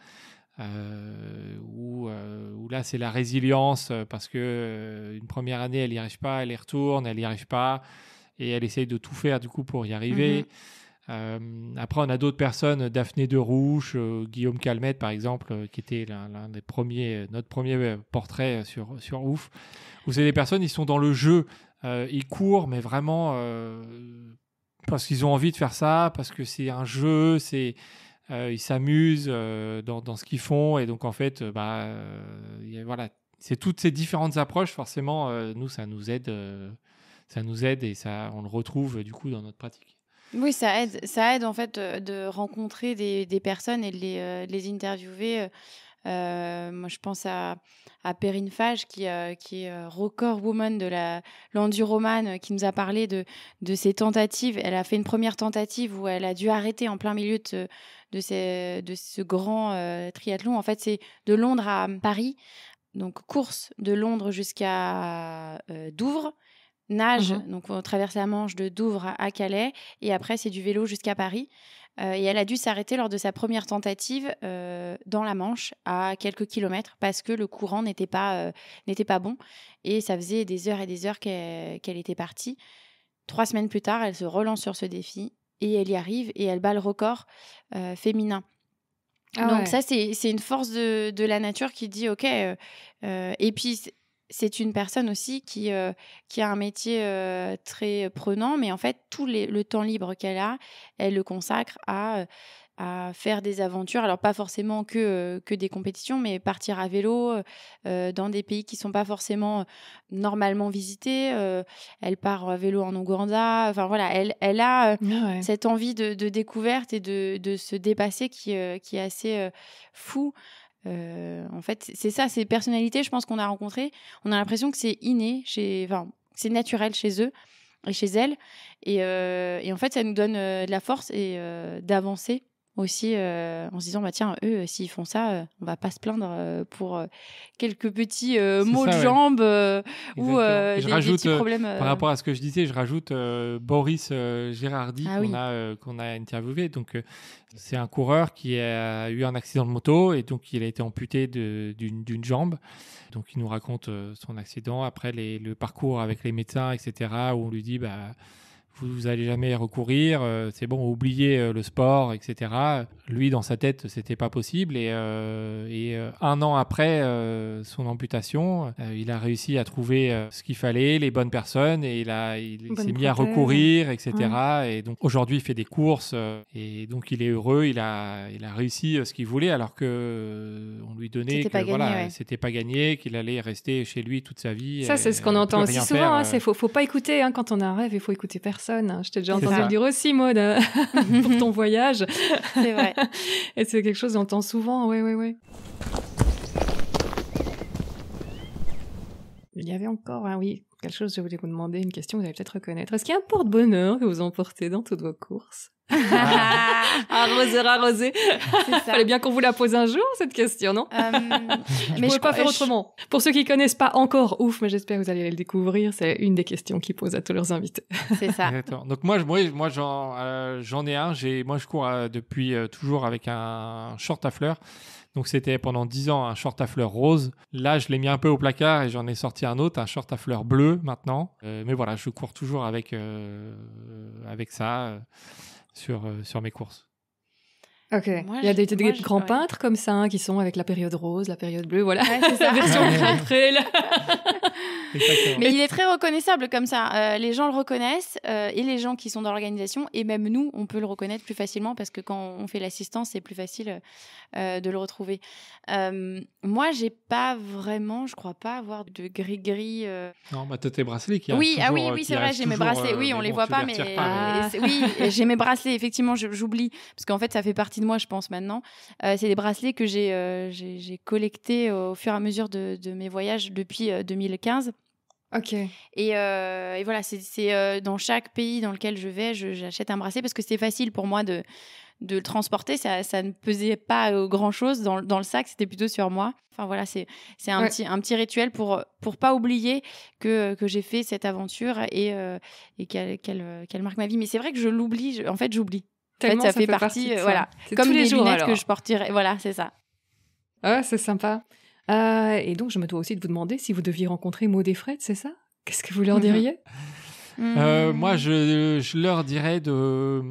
où, là c'est la résilience parce que une première année elle n'y arrive pas, elle y retourne, elle n'y arrive pas et elle essaye de tout faire du coup pour y arriver. Mm-hmm. Euh, après, on a d'autres personnes, Daphné Derouche, euh, Guillaume Calmette, par exemple, euh, qui était l'un des premiers, notre premier portrait sur, sur Ouf, vous savez les personnes, ils sont dans le jeu, ils courent, mais vraiment parce qu'ils ont envie de faire ça, parce que c'est un jeu, c'est. ils s'amusent dans, ce qu'ils font et donc en fait bah, voilà c'est toutes ces différentes approches forcément nous ça nous aide ça nous aide et ça on le retrouve du coup dans notre pratique oui, ça aide, ça aide en fait euh, de rencontrer des, personnes et de les, euh, interviewer. Euh, moi, je pense à, à Perrine Fage, qui, qui est record woman de l'enduromane, qui nous a parlé de, de ses tentatives. Elle a fait une première tentative où elle a dû arrêter en plein milieu de, ce grand triathlon. En fait, c'est de Londres à Paris. Donc, course de Londres jusqu'à Douvres nage, mmh donc on traverse la Manche de Douvres à Calais, et après c'est du vélo jusqu'à Paris. Euh, et elle a dû s'arrêter lors de sa première tentative euh, dans la Manche, à quelques kilomètres, parce que le courant n'était pas, euh, pas bon, et ça faisait des heures et des heures qu'elle était partie. Trois semaines plus tard, elle se relance sur ce défi, et elle y arrive, et elle bat le record féminin. Ah donc ça, c'est une force de, de, la nature qui dit, OK, et puis c'est une personne aussi qui, euh, qui a un métier euh, très euh, prenant, mais en fait, tout le temps libre qu'elle a, elle le consacre à, à, faire des aventures. Alors, pas forcément que, que des compétitions, mais partir à vélo dans des pays qui ne sont pas forcément normalement visités. elle part à vélo en Ouganda. Enfin, voilà, elle, elle a ah cette envie de, découverte et de, se dépasser qui, qui est assez fou. Euh, en fait, c'est ça, ces personnalités, je pense qu'on a rencontrées, on a l'impression que c'est inné, chez, c'est naturel chez eux et chez elles. Et, euh, en fait, ça nous donne euh, de la force et d'avancer aussi euh, en se disant bah tiens eux euh, s'ils font ça on euh, on va pas se plaindre pour quelques petits maux de jambe jambes ou des, petits problèmes par rapport à ce que je disais je rajoute Boris Gérardi ah qu'on a qu'on a interviewé donc c'est un coureur qui a eu un accident de moto et donc il a été amputé d'une jambe donc il nous raconte son accident après le parcours avec les médecins etc où on lui dit bah vous n'allez jamais recourir, euh, c'est bon, oubliez euh, le sport, etc. Lui, dans sa tête, c'était pas possible. Et, euh, et un an après son amputation, il a réussi à trouver ce qu'il fallait, les bonnes personnes, et il, il, s'est mis à recourir, etc. Et donc aujourd'hui, il fait des courses, et donc il est heureux, il a, il a réussi ce qu'il voulait, alors que on lui donnait que voilà, c'était pas gagné, qu'il allait rester chez lui toute sa vie. Ça, c'est ce qu'on entend aussi souvent. Il ne hein, faut, faut, pas écouter hein, quand on a un rêve, il faut écouter personne. Hein. Je t'ai déjà entendu dire aussi, mode pour ton voyage. C'est vrai. Et c'est quelque chose qu'on entend souvent. Ouais, ouais, ouais. Il y avait encore, hein, oui, quelque chose je voulais vous demander, une question que vous allez peut-être reconnaître. Est-ce qu'il y a un porte-bonheur que vous emportez dans toutes vos courses arroser. arrosé. Fallait bien qu'on vous la pose un jour, cette question, non euh, mais Je ne pas faire autrement. Pour ceux qui ne connaissent pas encore, ouf, mais j'espère que vous allez le découvrir. C'est une des questions qu'ils posent à tous leurs invités. C'est ça. Donc moi, moi, euh, j'en ai un. Moi, je cours euh, depuis toujours avec un short à fleurs. Donc c'était pendant 10 ans un short à fleurs rose. Là, je l'ai mis un peu au placard et j'en ai sorti un autre, un short à fleurs bleu maintenant. Euh, mais voilà, je cours toujours avec, euh, avec ça euh, sur, sur mes courses. Ok. il y a des, grands peintres comme ça hein, qui sont avec la période rose, la période bleue, voilà. c'est ça. la version après. Mais il est très reconnaissable comme ça. Euh, les gens le reconnaissent euh, et les gens qui sont dans l'organisation et même nous, on peut le reconnaître plus facilement parce que quand on fait l'assistance, c'est plus facile euh, de le retrouver. moi, j'ai pas vraiment, je crois pas avoir de gris-gris. Non, bah as tes bracelets qui Oui, ah oui, oui, c'est vrai, j'ai mes bracelets. oui, on les voit pas, mais, oui, j'ai mes bracelets. Effectivement, j'oublie parce qu'en fait, ça fait partie de moi, je pense maintenant. c'est des bracelets que j'ai j'ai collectés au fur et à mesure de mes voyages depuis 2015. Ok. Et, euh, et voilà, c'est euh, dans chaque pays dans lequel je vais, j'achète un bracelet parce que c'était facile pour moi de, de le transporter. Ça, ça ne pesait pas euh, grand chose dans, dans le sac, c'était plutôt sur moi. Enfin voilà, c'est un, petit, un petit rituel pour pour pas oublier que, que j'ai fait cette aventure et, et qu'elle marque ma vie. Mais c'est vrai que je l'oublie, en fait, j'oublie. En fait, ça, fait, partie, voilà, comme les des jours, lunettes que je porterai. Voilà, c'est ça. Ah, c'est sympa. Euh, et donc, je me dois aussi de vous demander si vous deviez rencontrer Maud et Fred, c'est ça Qu'est-ce que vous leur mhm. diriez euh, euh, Moi, mhm. je, leur dirais de,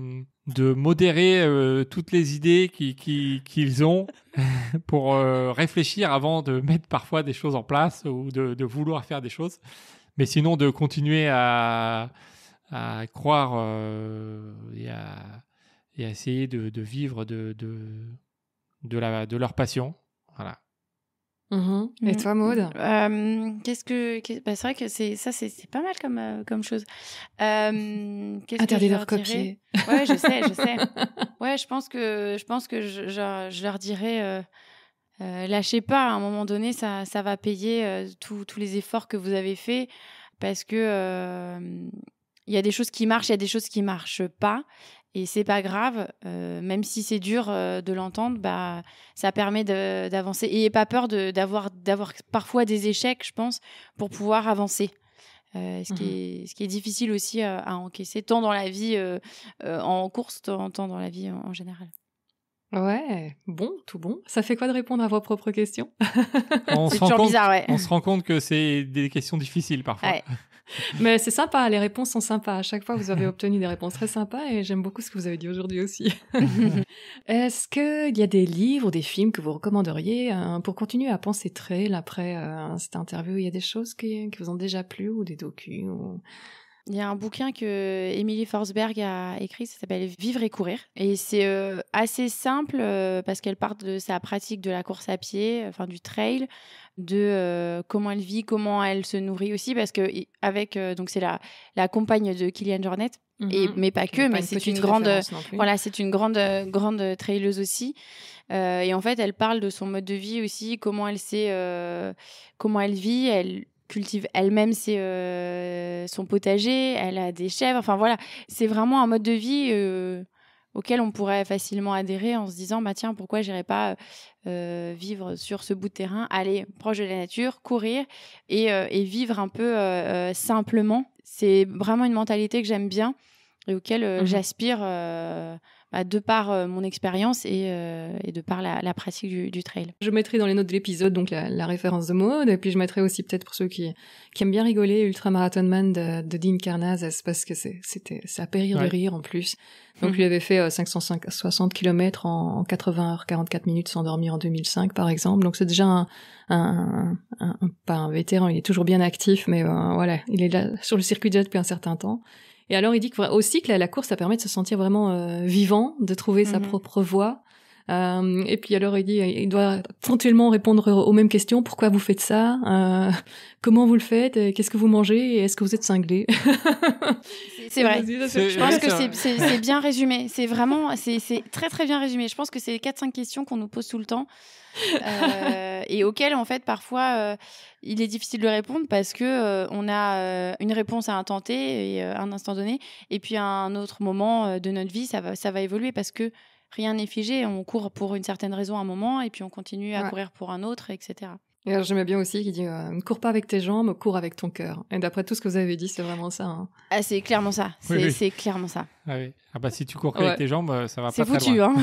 modérer toutes les idées qu'ils ont pour réfléchir avant de mettre parfois des choses en place ou de, vouloir faire des choses. Mais sinon, de continuer à, croire et à, essayer de, vivre de, de, de leur passion. Voilà. Mm-hmm. Et toi, Maude euh, Qu'est-ce que, bah, c'est vrai que c'est ça, c'est pas mal comme euh, comme chose. Euh, Interdit de recopier. Ouais, je sais, je sais. Ouais, je pense que je pense que je, leur dirais. Euh, lâchez pas, à un moment donné, ça, ça va payer tous les efforts que vous avez faits parce que il y a des choses qui marchent, il y a des choses qui marchent pas. Et c'est pas grave, euh, même si c'est dur euh, de l'entendre, bah, ça permet d'avancer. Et pas peur d'avoir parfois des échecs, je pense, pour pouvoir avancer. Euh, ce, qui mmh est, ce, qui est, difficile aussi à encaisser, tant dans la vie en course, tant, dans la vie en, général. Ouais, bon, tout bon. Ça fait quoi de répondre à vos propres questions on se, compte, bizarre, ouais. on se rend compte que c'est des questions difficiles parfois. Ouais. Mais c'est sympa, les réponses sont sympas. À chaque fois, vous avez obtenu des réponses très sympas et j'aime beaucoup ce que vous avez dit aujourd'hui aussi. Est-ce qu'il y a des livres ou des films que vous recommanderiez euh, pour continuer à penser très après euh, cette interview Il y a des choses qui, qui vous ont déjà plu ou des documents ou il y a un bouquin que Emily Forsberg a écrit, ça s'appelle Vivre et courir. Et c'est euh, assez simple euh, parce qu'elle part de sa pratique de la course à pied, enfin du trail, de euh, comment elle vit, comment elle se nourrit aussi, parce que avec donc c'est la, la compagne de Kylian Jornet. Mhm. Et, mais pas que, mais c'est une, grande, voilà, c'est une grande, grande traileuse aussi. et en fait, elle parle de son mode de vie aussi, comment elle sait, comment elle vit. Elle, cultive elle-même euh, son potager, elle a des chèvres. Enfin voilà, c'est vraiment un mode de vie euh, auquel on pourrait facilement adhérer en se disant bah tiens pourquoi j'irais pas euh, vivre sur ce bout de terrain, aller proche de la nature, courir et, vivre un peu simplement. C'est vraiment une mentalité que j'aime bien et auquel mmh j'aspire bah, de par euh, mon expérience euh, et, de par la, pratique du, trail. Je mettrai dans les notes de l'épisode donc la, référence de mode et puis je mettrai aussi peut-être pour ceux qui, aiment bien rigoler Ultra Marathon Man de, Dean Karnazes parce que c'était ça à périr de rire en plus. Donc mhm. lui avait fait 560 euh, km en, 80 heures 44 minutes sans dormir en 2005 par exemple. Donc c'est déjà un, pas un vétéran, il est toujours bien actif mais voilà, il est là sur le circuit déjà depuis un certain temps. Et alors il dit que aussi que la, course, ça permet de se sentir vraiment euh, vivant, de trouver sa mhm. propre voie. Euh, et puis alors il dit, il doit ponctuellement répondre aux mêmes questions. Pourquoi vous faites ça euh, Comment vous le faites Qu'est-ce que vous mangez Est-ce que vous êtes cinglé C'est vrai. Je pense que c'est bien résumé. C'est vraiment, c'est très très bien résumé. Je pense que c'est quatre cinq questions qu'on nous pose tout le temps. Euh, et auquel en fait parfois euh, il est difficile de répondre parce que euh, on a une réponse à un à un instant donné et puis à un autre moment de notre vie ça va évoluer parce que rien n'est figé on court pour une certaine raison à un moment et puis on continue à courir pour un autre etc j'aimais bien aussi qu'il dit euh, ne cours pas avec tes jambes, cours avec ton cœur. Et d'après tout ce que vous avez dit, c'est vraiment ça. Hein. Ah, c'est clairement ça. C'est clairement ça. Ah, oui. ah, bah si tu cours pas tes jambes, euh, ça va pas très loin. C'est foutu, hein.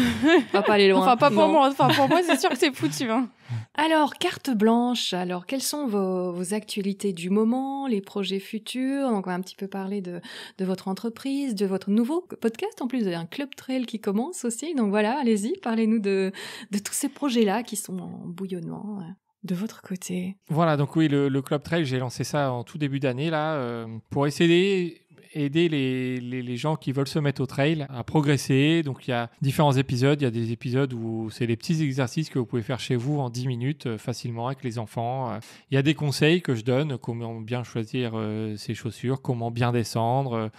va pas aller loin. Enfin pas pour moi. Enfin pour moi, c'est sûr que c'est foutu. Hein. Alors carte blanche. Alors quelles sont vos, actualités du moment, les projets futurs Donc on va un petit peu parler de, de votre entreprise, de votre nouveau podcast. En plus, vous un club trail qui commence aussi. Donc voilà, allez-y, parlez-nous de de tous ces projets là qui sont en bouillonnement de votre côté Voilà, donc oui, le, Club Trail, j'ai lancé ça en tout début d'année, là, euh, pour essayer aider les, gens qui veulent se mettre au trail à progresser. Donc il y a différents épisodes. Il y a des épisodes où c'est les petits exercices que vous pouvez faire chez vous en 10 minutes euh, facilement avec les enfants. Euh, il y a des conseils que je donne, comment bien choisir ses chaussures, comment bien descendre.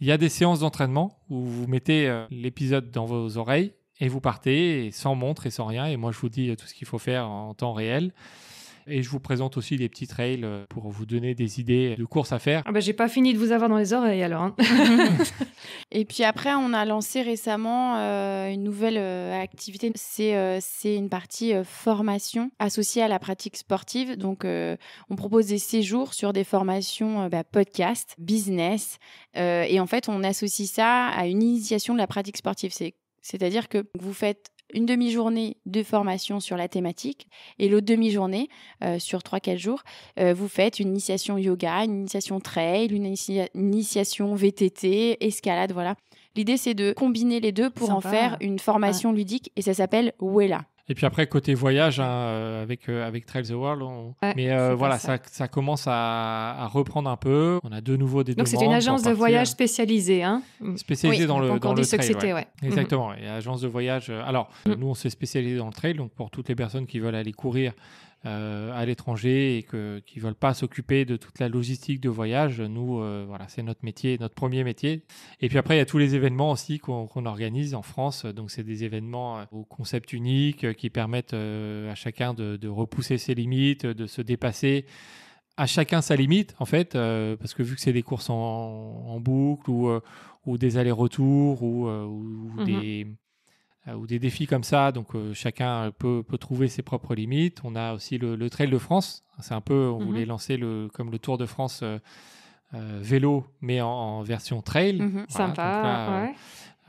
Il y a des séances d'entraînement où vous mettez l'épisode dans vos oreilles et vous partez sans montre et sans rien. Et moi, je vous dis tout ce qu'il faut faire en temps réel. Et je vous présente aussi des petits trails euh, pour vous donner des idées de courses à faire. Ah bah, j'ai pas fini de vous avoir dans les oreilles alors. Hein. et puis après, on a lancé récemment euh, une nouvelle euh, activité. C'est une partie formation associée à la pratique sportive. Donc, on propose des séjours sur des formations bah, podcast, business. et en fait, on associe ça à une initiation de la pratique sportive. C'est c'est-à-dire que vous faites une demi-journée de formation sur la thématique et l'autre demi-journée euh, sur 3-4 jours, euh, vous faites une initiation yoga, une initiation trail, une, initiation VTT, escalade, voilà. L'idée c'est de combiner les deux pour en faire une formation ludique et ça s'appelle Wella. Et puis après, côté voyage, hein, euh, avec, euh, avec Trail the World, mais euh, voilà, ça. Ça, commence à, reprendre un peu. On a de nouveau des Donc c'est une agence de voyage spécialisée. Hein mm. spécialisée dans le, dans le trail. Mm. Exactement, et agence de voyage. Alors, mm. nous, on s'est spécialisé dans le trail, donc pour toutes les personnes qui veulent aller courir euh, à l'étranger et que, qui ne veulent pas s'occuper de toute la logistique de voyage. Nous, euh, voilà, c'est notre métier, notre premier métier. Et puis après, il y a tous les événements aussi qu'on organise en France. Donc, c'est des événements euh, au concept unique qui permettent à chacun de, repousser ses limites, de se dépasser. À chacun sa limite, en fait, parce que vu que c'est des courses en, boucle ou, des allers-retours ou, mmh des euh, ou des défis comme ça. Donc euh, chacun peut, trouver ses propres limites. On a aussi le, Trail de France. C'est un peu, on mhm. voulait lancer le, comme le Tour de France euh, vélo, mais en, version trail. Mhm. Sympa. ouais.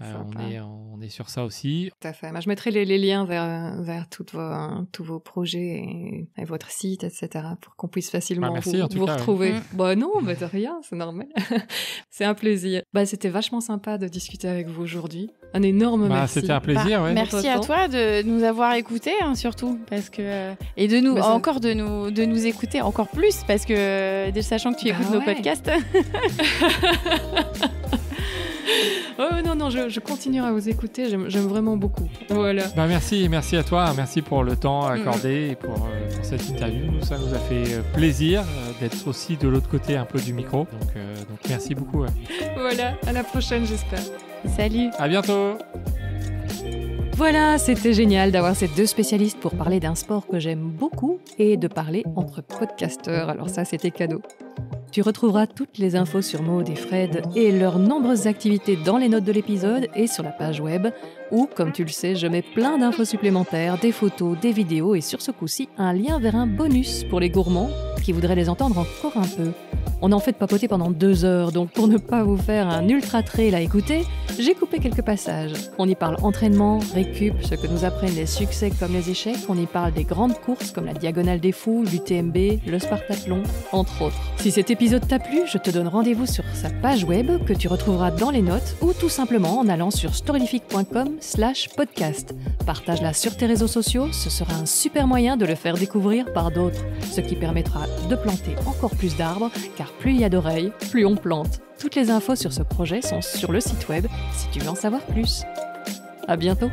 Euh, on, est, on est sur ça aussi. Tout à fait. je mettrai les, liens vers, vers vos, tous vos projets et, votre site, etc., pour qu'on puisse facilement bah, vous, retrouver. Bon mm. Bah non, bah, de rien, c'est normal. c'est un plaisir. Bah, c'était vachement sympa de discuter avec vous aujourd'hui. Un énorme bah, merci. C'était un plaisir. Bah, merci à toi de nous avoir écoutés, hein, surtout, parce que et de nous encore de nous de nous écouter encore plus, parce que sachant que tu écoutes nos podcasts. oh, non, non, je, je, continuerai à vous écouter. J'aime vraiment beaucoup. Voilà. Bah, merci, merci à toi. Merci pour le temps accordé mm. et euh, pour, cette interview. ça nous a fait euh, plaisir euh, d'être aussi de l'autre côté un peu du micro. Donc, merci beaucoup. Hein. Voilà, à la prochaine, j'espère. Salut. À bientôt. Voilà, c'était génial d'avoir ces deux spécialistes pour parler d'un sport que j'aime beaucoup et de parler entre podcasteurs. Alors ça, c'était cadeau. Tu retrouveras toutes les infos sur Maud et Fred et leurs nombreuses activités dans les notes de l'épisode et sur la page web, où, comme tu le sais, je mets plein d'infos supplémentaires, des photos, des vidéos et sur ce coup-ci, un lien vers un bonus pour les gourmands qui voudraient les entendre encore un peu. On a en fait papoté pendant deux heures, donc pour ne pas vous faire un ultra trail à écouter, j'ai coupé quelques passages. On y parle entraînement, récup, ce que nous apprennent les succès comme les échecs, on y parle des grandes courses comme la Diagonale des Fous, l'UTMB, le Spartathlon, entre autres. Si cet épisode épisode t'a plu, je te donne rendez-vous sur sa page web que tu retrouveras dans les notes ou tout simplement en allant sur storylific.com slash podcast. Partage-la sur tes réseaux sociaux, ce sera un super moyen de le faire découvrir par d'autres, ce qui permettra de planter encore plus d'arbres, car plus il y a d'oreilles, plus on plante. Toutes les infos sur ce projet sont sur le site web si tu veux en savoir plus. À bientôt!